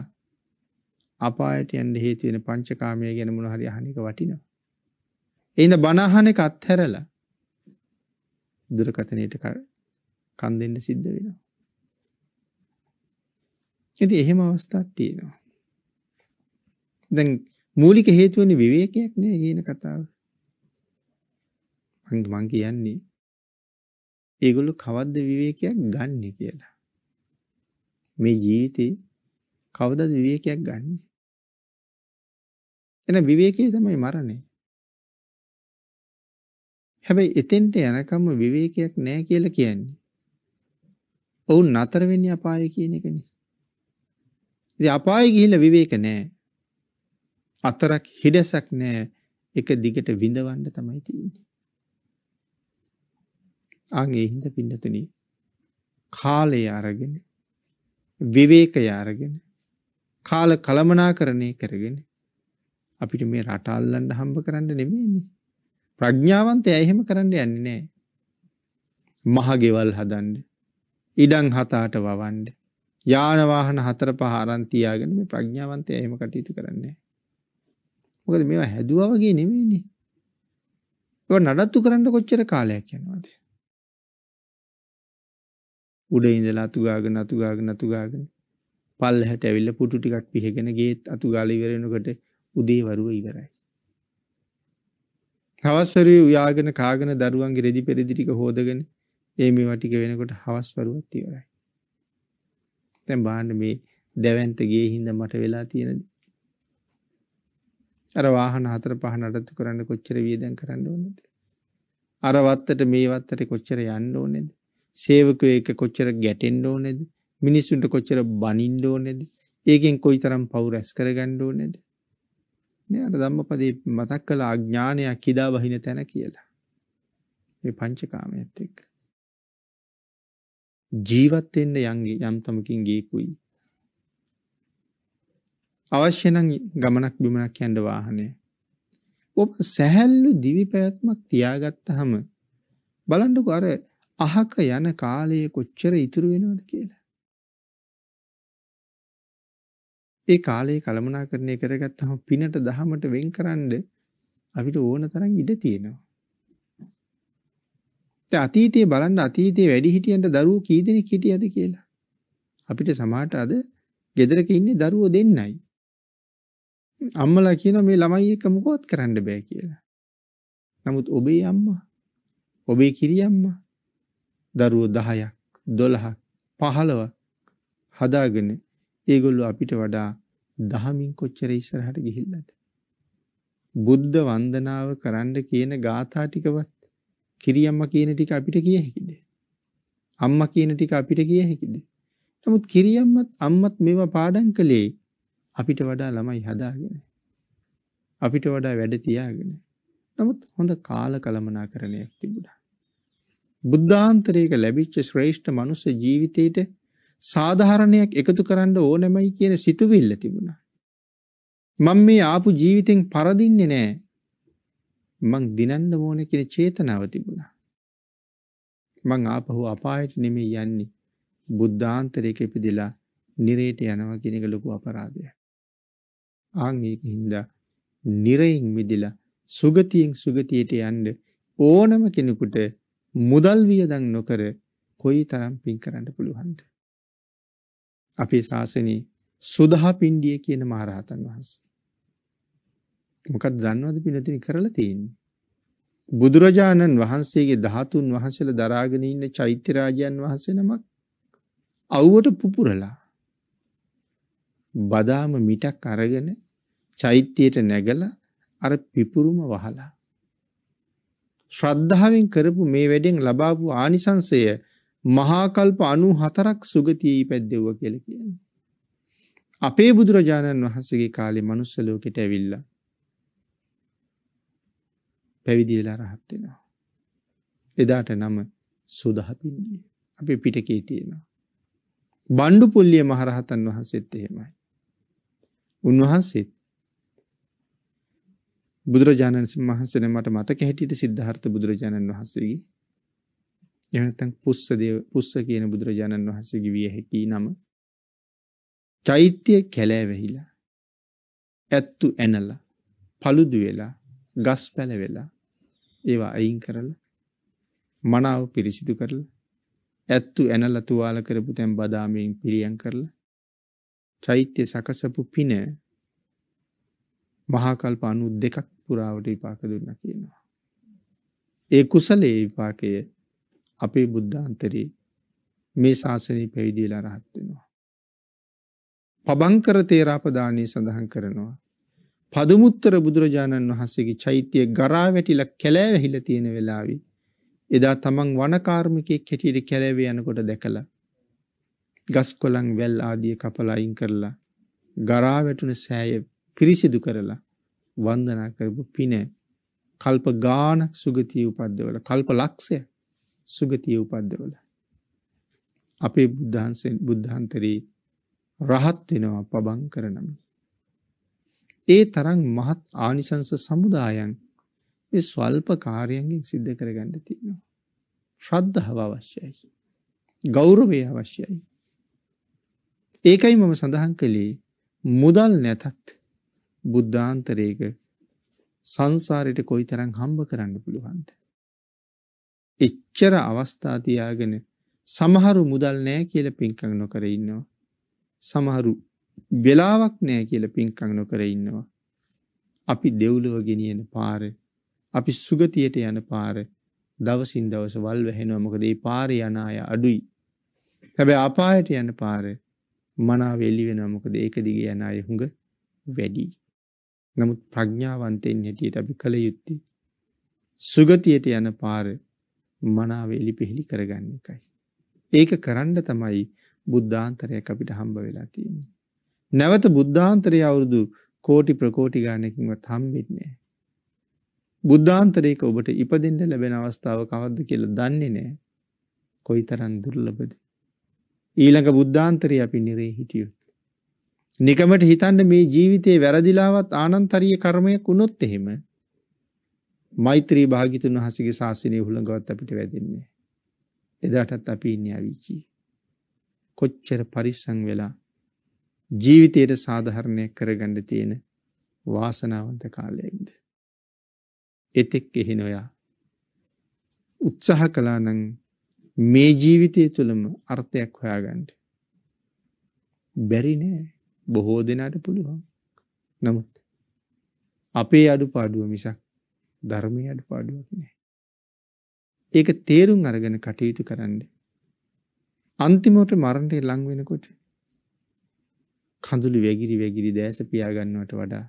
අපායට යන්න හේතු වෙන පංචකාමය ගැන මොන හරි අහන එක වටිනවා. එහෙනම් බණ අහන එක අත්හැරලා දුරකතනෙට කන් දෙන්න සිද්ධ වෙනවා. ඉතින් එහෙම අවස්ථාවක් තියෙනවා. දැන් මූලික හේතුවනේ විවේකයක් නේ කියන කතාව. මං මං කියන්නේ ඒගොල්ලෝ කවද්ද විවේකයක් ගන්න කියලා. මේ ජීවිතේ කවදද විවේකයක් ගන්න? එන විවේකයේ තමයි මරණය. හැබැයි එතෙන්ට යනකම් විවේකයක් නැහැ කියලා කියන්නේ. ඔවුන් නතර වෙන්නේ අපාය කියන එකනේ. ඉතින් අපාය ගිහිල්ලා විවේක නැහැ. අතරක් හිඩසක් නැහැ. එක දිගට විඳවන්න තමයි තියෙන්නේ. ආගේ හින්ද පින්නතුන කාලය අරගෙන විවේකය අරගෙන කාල කළමනා කරණය කරගෙන අපිට මේ රටල්ලන්ඩ හම්බ කරන්න නෙමේනි ප්‍රඥාවන්තය එහෙම කරන්න යන්නේ නෑ මහගෙවල් හදන්ඩ ඉඩං හතාට වවන්ඩ යානවාහන හතර පහරන්තියාගෙන මේ ප්‍රඥාවන්තය එහෙම කටයුතු කරන්නේ මොකද මේවා හැදුවගේ නෙමේනි නඩත්තු කරන්න කොච්චර කාලයක් යනවාද උඩ ඉඳලා අතුගාගෙන අතුගාගෙන අතුගාගෙන පල්ලහැට ඇවිල්ලා පුටු ටිකක් පිහගෙන ගේත් අතුගාලා ඉවර වෙනකොට උදේවරුව ඉවරයි. හවස්වරුවේ උයාගෙන කාගෙන දරුවන්ගේ රෙදි පෙරදි ටික හොදගෙන ඒ මේවා ටික වෙනකොට හවස්වරුවත් ඉවරයි. දැන් බලන්න මේ දැවැන්ත ගේ හින්දා මට වෙලා තියෙනදී අර වාහන හතර පහ නඩත්තු කරන්න කොච්චර වියදම් කරන්න ඕනේද? අර වත්තට මේ වත්තට කොච්චර යන්න ඕනේද? සේවකයෝ එක කොච්චර ගැටෙන්න ඕනේද? මිනිසුන්ට කොච්චර බනින්න ඕනේද? ඒකෙන් කොයිතරම් පව් රැස් කරගන්න ඕනේද? නේ අර ධම්මපදේ මතක් කළ අඥානයක් කිදා වහින තැන කියලා. මේ පංචකාමයේත් එක්ක ජීවත් වෙන්න යම් තමකින් ගේකුයි. අවශ්‍ය නම් ගමනක් බිමනක් යන්න වාහනය. ඔබ සැහැල්ලු දිවි පැවැත්මක් තියාගත්තහම බලන්නකෝ අර අහක යන කාලයේ කොච්චර ඉතුරු වෙනවද කියලා. ඒ කාලේ කළමනාකරණය කරගත්තහම පිනට දහමට වෙන්කරන්න අපිට ඕන තරම් ඉඩ තියෙනවා. දැන් අතීතයේ බලන්න අතීතයේ වැඩි හිටියන්ට දරුවෝ කී දෙනෙක් හිටියද කියලා. අපිට සමහරට අද ගෙදරක ඉන්නේ දරුවෝ දෙන්නයි. අම්මලා කියන මේ ළමයි එක්ක මොකවත් කරන්න බෑ කියලා. නමුත් ඔබේ අම්මා ඔබේ කිරියම්මා දරුවෝ 10ක් 12ක් 15ක් හදාගෙන ඒගොල්ලෝ අපිට වඩා දහමින් කොච්චර ඉස්සරහට ගිහිල්ලාද බුද්ධ වන්දනාව කරන්න කියන ගාථා ටිකවත් කිරියම්මා කියන ටික අපිට කිය හැකිද අම්මා කියන ටික අපිට කිය හැකිද නමුත් කිරියම්මත් අම්මත් මේවා පාඩම් කළේ අපිට වඩා ළමයි හදාගෙන අපිට වඩා වැඩ තියාගෙන නමුත් හොඳ කාල කළමනාකරණයක් තිබුණා බුද්ධාන්තරයක ලැබිච්ච ශ්‍රේෂ්ඨ මනුස්ස ජීවිතයට සාධාරණයක් එකතු කරන්න ඕනෙමයි කියන සිතුවිල්ල තිබුණා. මම මේ ආපු ජීවිතෙන් පරදින්නේ නෑ. මං දිනන්න ඕන කියන චේතනාව තිබුණා. මං ආපහු අපායට නෙමෙයි යන්නේ. බුද්ධාන්තරයක ඉපදෙලා නිරේට යනවා කියන එක ලොකු අපරාධයක්. ආන් ඒක හින්දා නිරයෙන් මිදලා සුගතියෙන් සුගතියට යන්න ඕනම කෙනෙකුට මුදල් වියදම් නොකර කොයි තරම් පින් කරන්න පුළුවන්ද? අපේ ශාසනයේ සුදා පින්ඩිය කියන මහරහතන් වහන්සේ. මොකක්ද දන්නවද පින්වතුනි කරලා තියෙන්නේ? බුදුරජාණන් වහන්සේගේ ධාතුන් වහන්සේලා දරාගෙන ඉන්න චෛත්‍ය රාජයන් වහන්සේ නමක් අවුවට පුපුරලා බදාම මිටක් අරගෙන චෛත්‍යයට නැගලා අර පිපුරුම වහලා ශ්‍රද්ධාවෙන් කරපු මේ වැඩෙන් ලබාපු ආනිසංසය මහා කල්ප 94ක් සුගතියේ ඉපැද්දෙව්වා කියලා කියන්නේ. අපේ බුදුරජාණන් වහන්සේගේ කාලේ manuss ලෝකෙට ඇවිල්ලා පැවිදි වෙලා රහත් වෙනවා. එදාට නම සුදහපින්ඩිය. අපේ පිටකේ තියෙනවා. බණ්ඩුපුල්ලිය මහරහතන් වහන්සේත් එහෙමයි. උන්වහන්සේත් බුදුරජාණන් වහන්සේ මට මතක හැටියට සිද්ධාර්ථ බුදුරජාණන් වහන්සේගේ එහෙම නැත්නම් පුස්ස දේව පුස්ස කියන බුදුරජාණන් වහන්සේගේ විය හැකි නම චෛත්‍ය කැලෑ වැහිලා ඇත්තු ඇනලා paludu වෙලා ගස් පැල වෙලා ඒවා අයින් කරලා මනාව පිරිසිදු කරලා ඇත්තු ඇනලා තුවාල කරපු තැන් බදාමයෙන් පිළියම් කරලා චෛත්‍ය සකසපු පින මහා කල්ප 92ක් පුරාවට විපාක දුන්නා කියනවා. ඒ කුසලයේ විපාකය අපේ බුද්ධාන්තරේ මේ ශාසනය පැවිදිලා රහත් වෙනවා. පබංකර තේරාපදානය සඳහන් කරනවා. පදුමුත්තර බුදුරජාණන් වහන්සේගේ චෛත්‍යය ගරා වැටිලා කැලෑවැහිලා තියෙන වෙලාවේ එදා තමන් වනකාර්මිකයෙක් හැටියට කැලෑවේ යනකොට දැකලා ගස් කොළන් වැල් ආදිය කපලා අයින් කරලා ගරා වැටුන සෑය පිරිසිදු කරලා වන්දනා කරපු පින කල්ප ගාන සුගතිය උපද්දවල කල්ප ලක්ෂය සුගතිය උපද්දවල අපේ බුද්ධහන්සෙන් බුද්ධහන්තරී රහත් වෙනවා පබං කරනම ඒ තරම් මහත් ආනිසංස සමුදායන් මේ ස්වල්ප කාර්යයන්ගෙන් සිද්ධ කරගන්න තියෙනවා ශ්‍රද්ධාව අවශ්‍යයි ගෞරවය අවශ්‍යයි ඒකයි මම සඳහන් කළේ මුදල් නැතත් බුද්ධාන්තරයක සංසාරයට කොයි තරම් හම්බ කරන්න පුළුවන්ද. එච්චර අවස්ථා තියාගෙන සමහරු මුදල් නෑ කියල පින්කං නොකර ඉන්නවා. සමහරු වෙලාවක් නෑ කියල පින්කං නොකර ඉන්නවා. අපි දෙව්ලොව ගෙනියන පාර අපි සුගතියට යන පාර දවසින් දවස වල් වැහෙනවා මොකද ඒ පාර යන අය අඩුයි. හැබැයි අපායට යන පාර මනාව එළි වෙනවා මොකද ඒක දිගේ යන අය හුඟ වැඩි. නමුත් ප්‍රඥාවන්තයෙන් හැටියට අපි කළ යුත්තේ සුගතියට යන පාර මනාව එලි පෙහෙලි කරගන්න එකයි. ඒක කරන්න තමයි බුද්ධාන්තරයක් අපිට හම්බ වෙලා තියෙන්නේ. නැවත බුද්ධාන්තරය අවුරුදු කෝටි ප්‍රකෝටි ගානකින්වත් හම්බෙන්නේ බුද්ධාන්තරයක ඔබට ඉපදෙන්ට ලැබෙන අවස්ථාව කවද්ද කියල දන්නේ නෑ කොයි තරන් දුර්ලබද. ඊළඟ බුද්ධාන්තරය අපි නිරේ හිටියුත්. නිකමට හිතන්න මේ ජීවිතේ වැරදිලාවත් ආනන්තරීය කර්මයක් වුණොත් එහෙම මෛත්‍රී භාගිතුන් වහන්සේගේ ශාසනය හුළඟවත් අපිට වැදින්නේ. එදාටත් අපි ඉන්නේ අවීචි. කොච්චර පරිස්සම් වෙලා ජීවිතයට සාධාරණයක් කරගන්න තියෙන වාසනාවන්ත කාලයක්ද. එතෙක් එහෙන ඔයා උත්සාහ කළානම් මේ ජීවිතය තුළම අර්ථයක් හොයාගන්න. බැරි නෑ. බොහෝ දෙනාට පුළුවන්. නමුත් අපේ අඩුපාඩුව මිසක් ධර්මයේ අඩුපාඩුවක් නෑ. ඒක තේරුම් අරගෙන කටයුතු කරන්න. අන්තිමට මරණයට ලං වෙනකොට කඳුළු වැගිරි වැගිරි දැස පියා ගන්නවට වඩා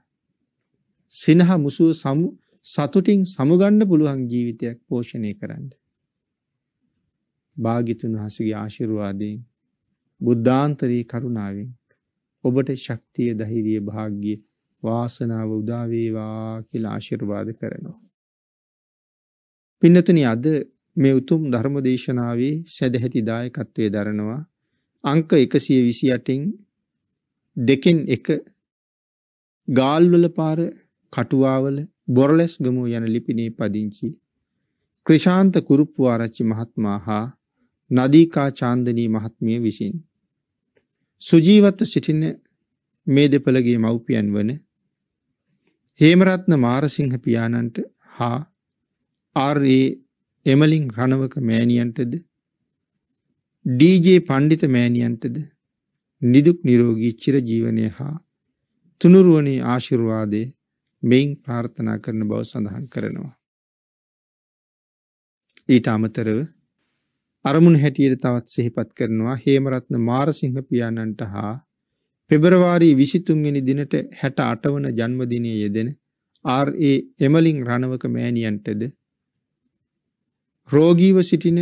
සිනහ මුසුව සමු සතුටින් සමුගන්න පුළුවන් ජීවිතයක් පෝෂණය කරන්න. භාගිතුන් වහන්සේගේ ආශිර්වාදයෙන් බුද්ධාන්තරී කරුණාවෙන් ඔබට ශක්තිය ධෛර්යය වාග්ය වාසනාව උදා වේවා කියලා ආශිර්වාද කරනවා. පින්නතුනි අද මේ උතුම් ධර්ම දේශනාවේ සදැහැති දායකත්වයේ දරනවා අංක 128න් දෙකෙන් එක ගාල්වල පාර කටුවාවල බොරලස් ගමුව යන ලිපිනේ පදිංචි ක්‍රිෂාන්ත කුරුප්පුආරච්චි මහත්මයා හා නදීකා චාන්දනී මහත්මිය විසිනි සුජීවත්ව සිටින මේ දෙපළගේ මව්පියන් වන හේමරත්න මාරසිංහ පියාණන්ට හා ආර්යේ එමලින් රණවක මෑණියන්ටද ඩීජේ පණ්ඩිත මෑණියන්ටද නිදුක් නිරෝගී චිරජීවනය හා තුනුරුවනේ ආශිර්වාදය මෙයින් ප්‍රාර්ථනා කරන බව සඳහන් කරනවා. ඊට අමතරව අරමුණ හැටියට තවත් සිහිපත් කරනවා හේමරත්න මාරසිංහ පියාණන්ට හා පෙබරවාරි 23 වෙනි දිනට 68 වන ජන්මදිනයේ යෙදෙන ආර්.ඒ. එමලින් රණවක මෑණියන්ටද රෝගීව සිටින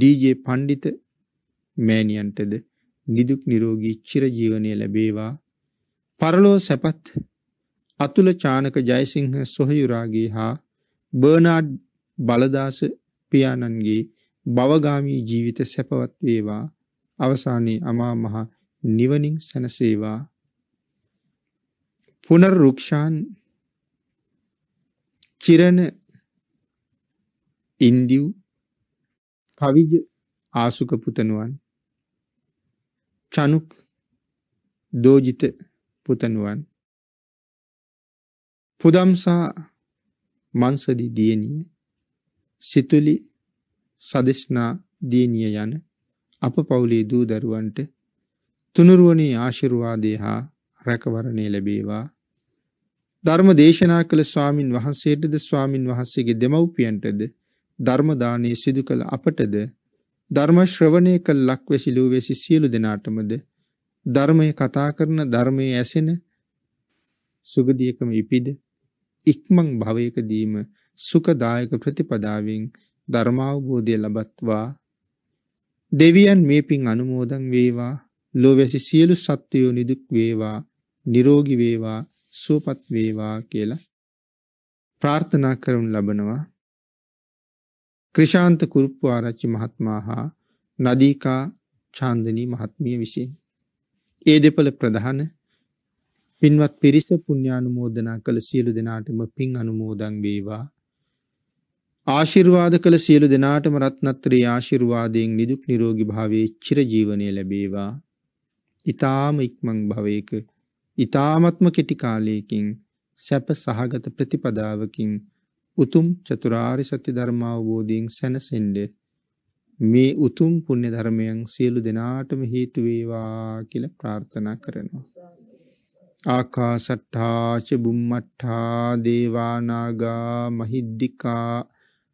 ඩී.ජේ. පණ්ඩිත මෑණියන්ටද නිදුක් නිරෝගී චිරජීවනය ලැබේවා පරලෝ සැපත් අතුල චානක ජයසිංහ සොහයුරාගේ හා බර්නාඩ් බලදාස පියාණන්ගේ භවගාමී ජීවිත සැපවත් වේවා අවසානයේ අමා මහ නිවනින් සැනසේවා පුනර්රුක්ෂාන් චිරණ ඉන්දිව් කවිජ ආසුක පුතණුවන් චනුක් දෝජිත පුතණුවන් පුදම්සා මන්සදි දියණිය සිතුලි සදෙස්නා දේනිය යන අප පවුලේ දූ දරුවන්ට තුනුරුවනේ ආශිර්වාදය හා රැකවරණය ලැබේවා ධර්ම දේශනා කළ ස්වාමින් වහන්සේටද ස්වාමින් වහන්සේගේ දෙමව්පියන්ටද ධර්ම දානය සිදු කළ අපටද ධර්ම ශ්‍රවණය කළ ලක්වැසි ලෝවැසි සියලු දෙනාටමද ධර්මය කතා කරන ධර්මයේ ඇසෙන සුගතියකම ඉපිද ඉක්මන් භවයකදීම සුඛදායක ප්‍රතිපදාවෙන් ධර්මාවබෝධය ලබත්වා දෙවියන් මේ පින් අනුමෝදන් වේවා ලෝවැසි සියලු සත්වයෝ නිදුක් වේවා නිරෝගී වේවා සුවපත් වේවා කියලා ප්‍රාර්ථනා කරනු ලබනවා ක්‍රිෂාන්ත කුරුප්පාරච්චි මහත්මයා හා නදීකා චාන්දනී මහත්මිය විසින් ඒ දෙපළ ප්‍රධාන පින්වත් පිරිස පුණ්‍යානුමෝදනා කළ සියලු දෙනාටම පින් අනුමෝදන් වේවා ආශිර්වාද කළ සියලු දෙනාටම රත්නත්‍රේ ආශිර්වාදයෙන් නිදුක් නිරෝගී භාවයේ චිරජීවනය ලැබේවා. ඊ타ම ඉක්මන් භවයක ඊ타මත්ම කෙටි කාලයකින් සැප සහගත ප්‍රතිපදාවකින් උතුම් චතුරාර්ය සත්‍ය ධර්ම අවබෝධයෙන් සැනසෙන්නේ මේ උතුම් පුණ්‍ය ධර්මයන් සියලු දෙනාටම හේතු වේවා කියලා ප්‍රාර්ථනා කරනවා. ආකාසට්ඨා ච බුම්මට්ඨා දේවා නාග මහිද්దికා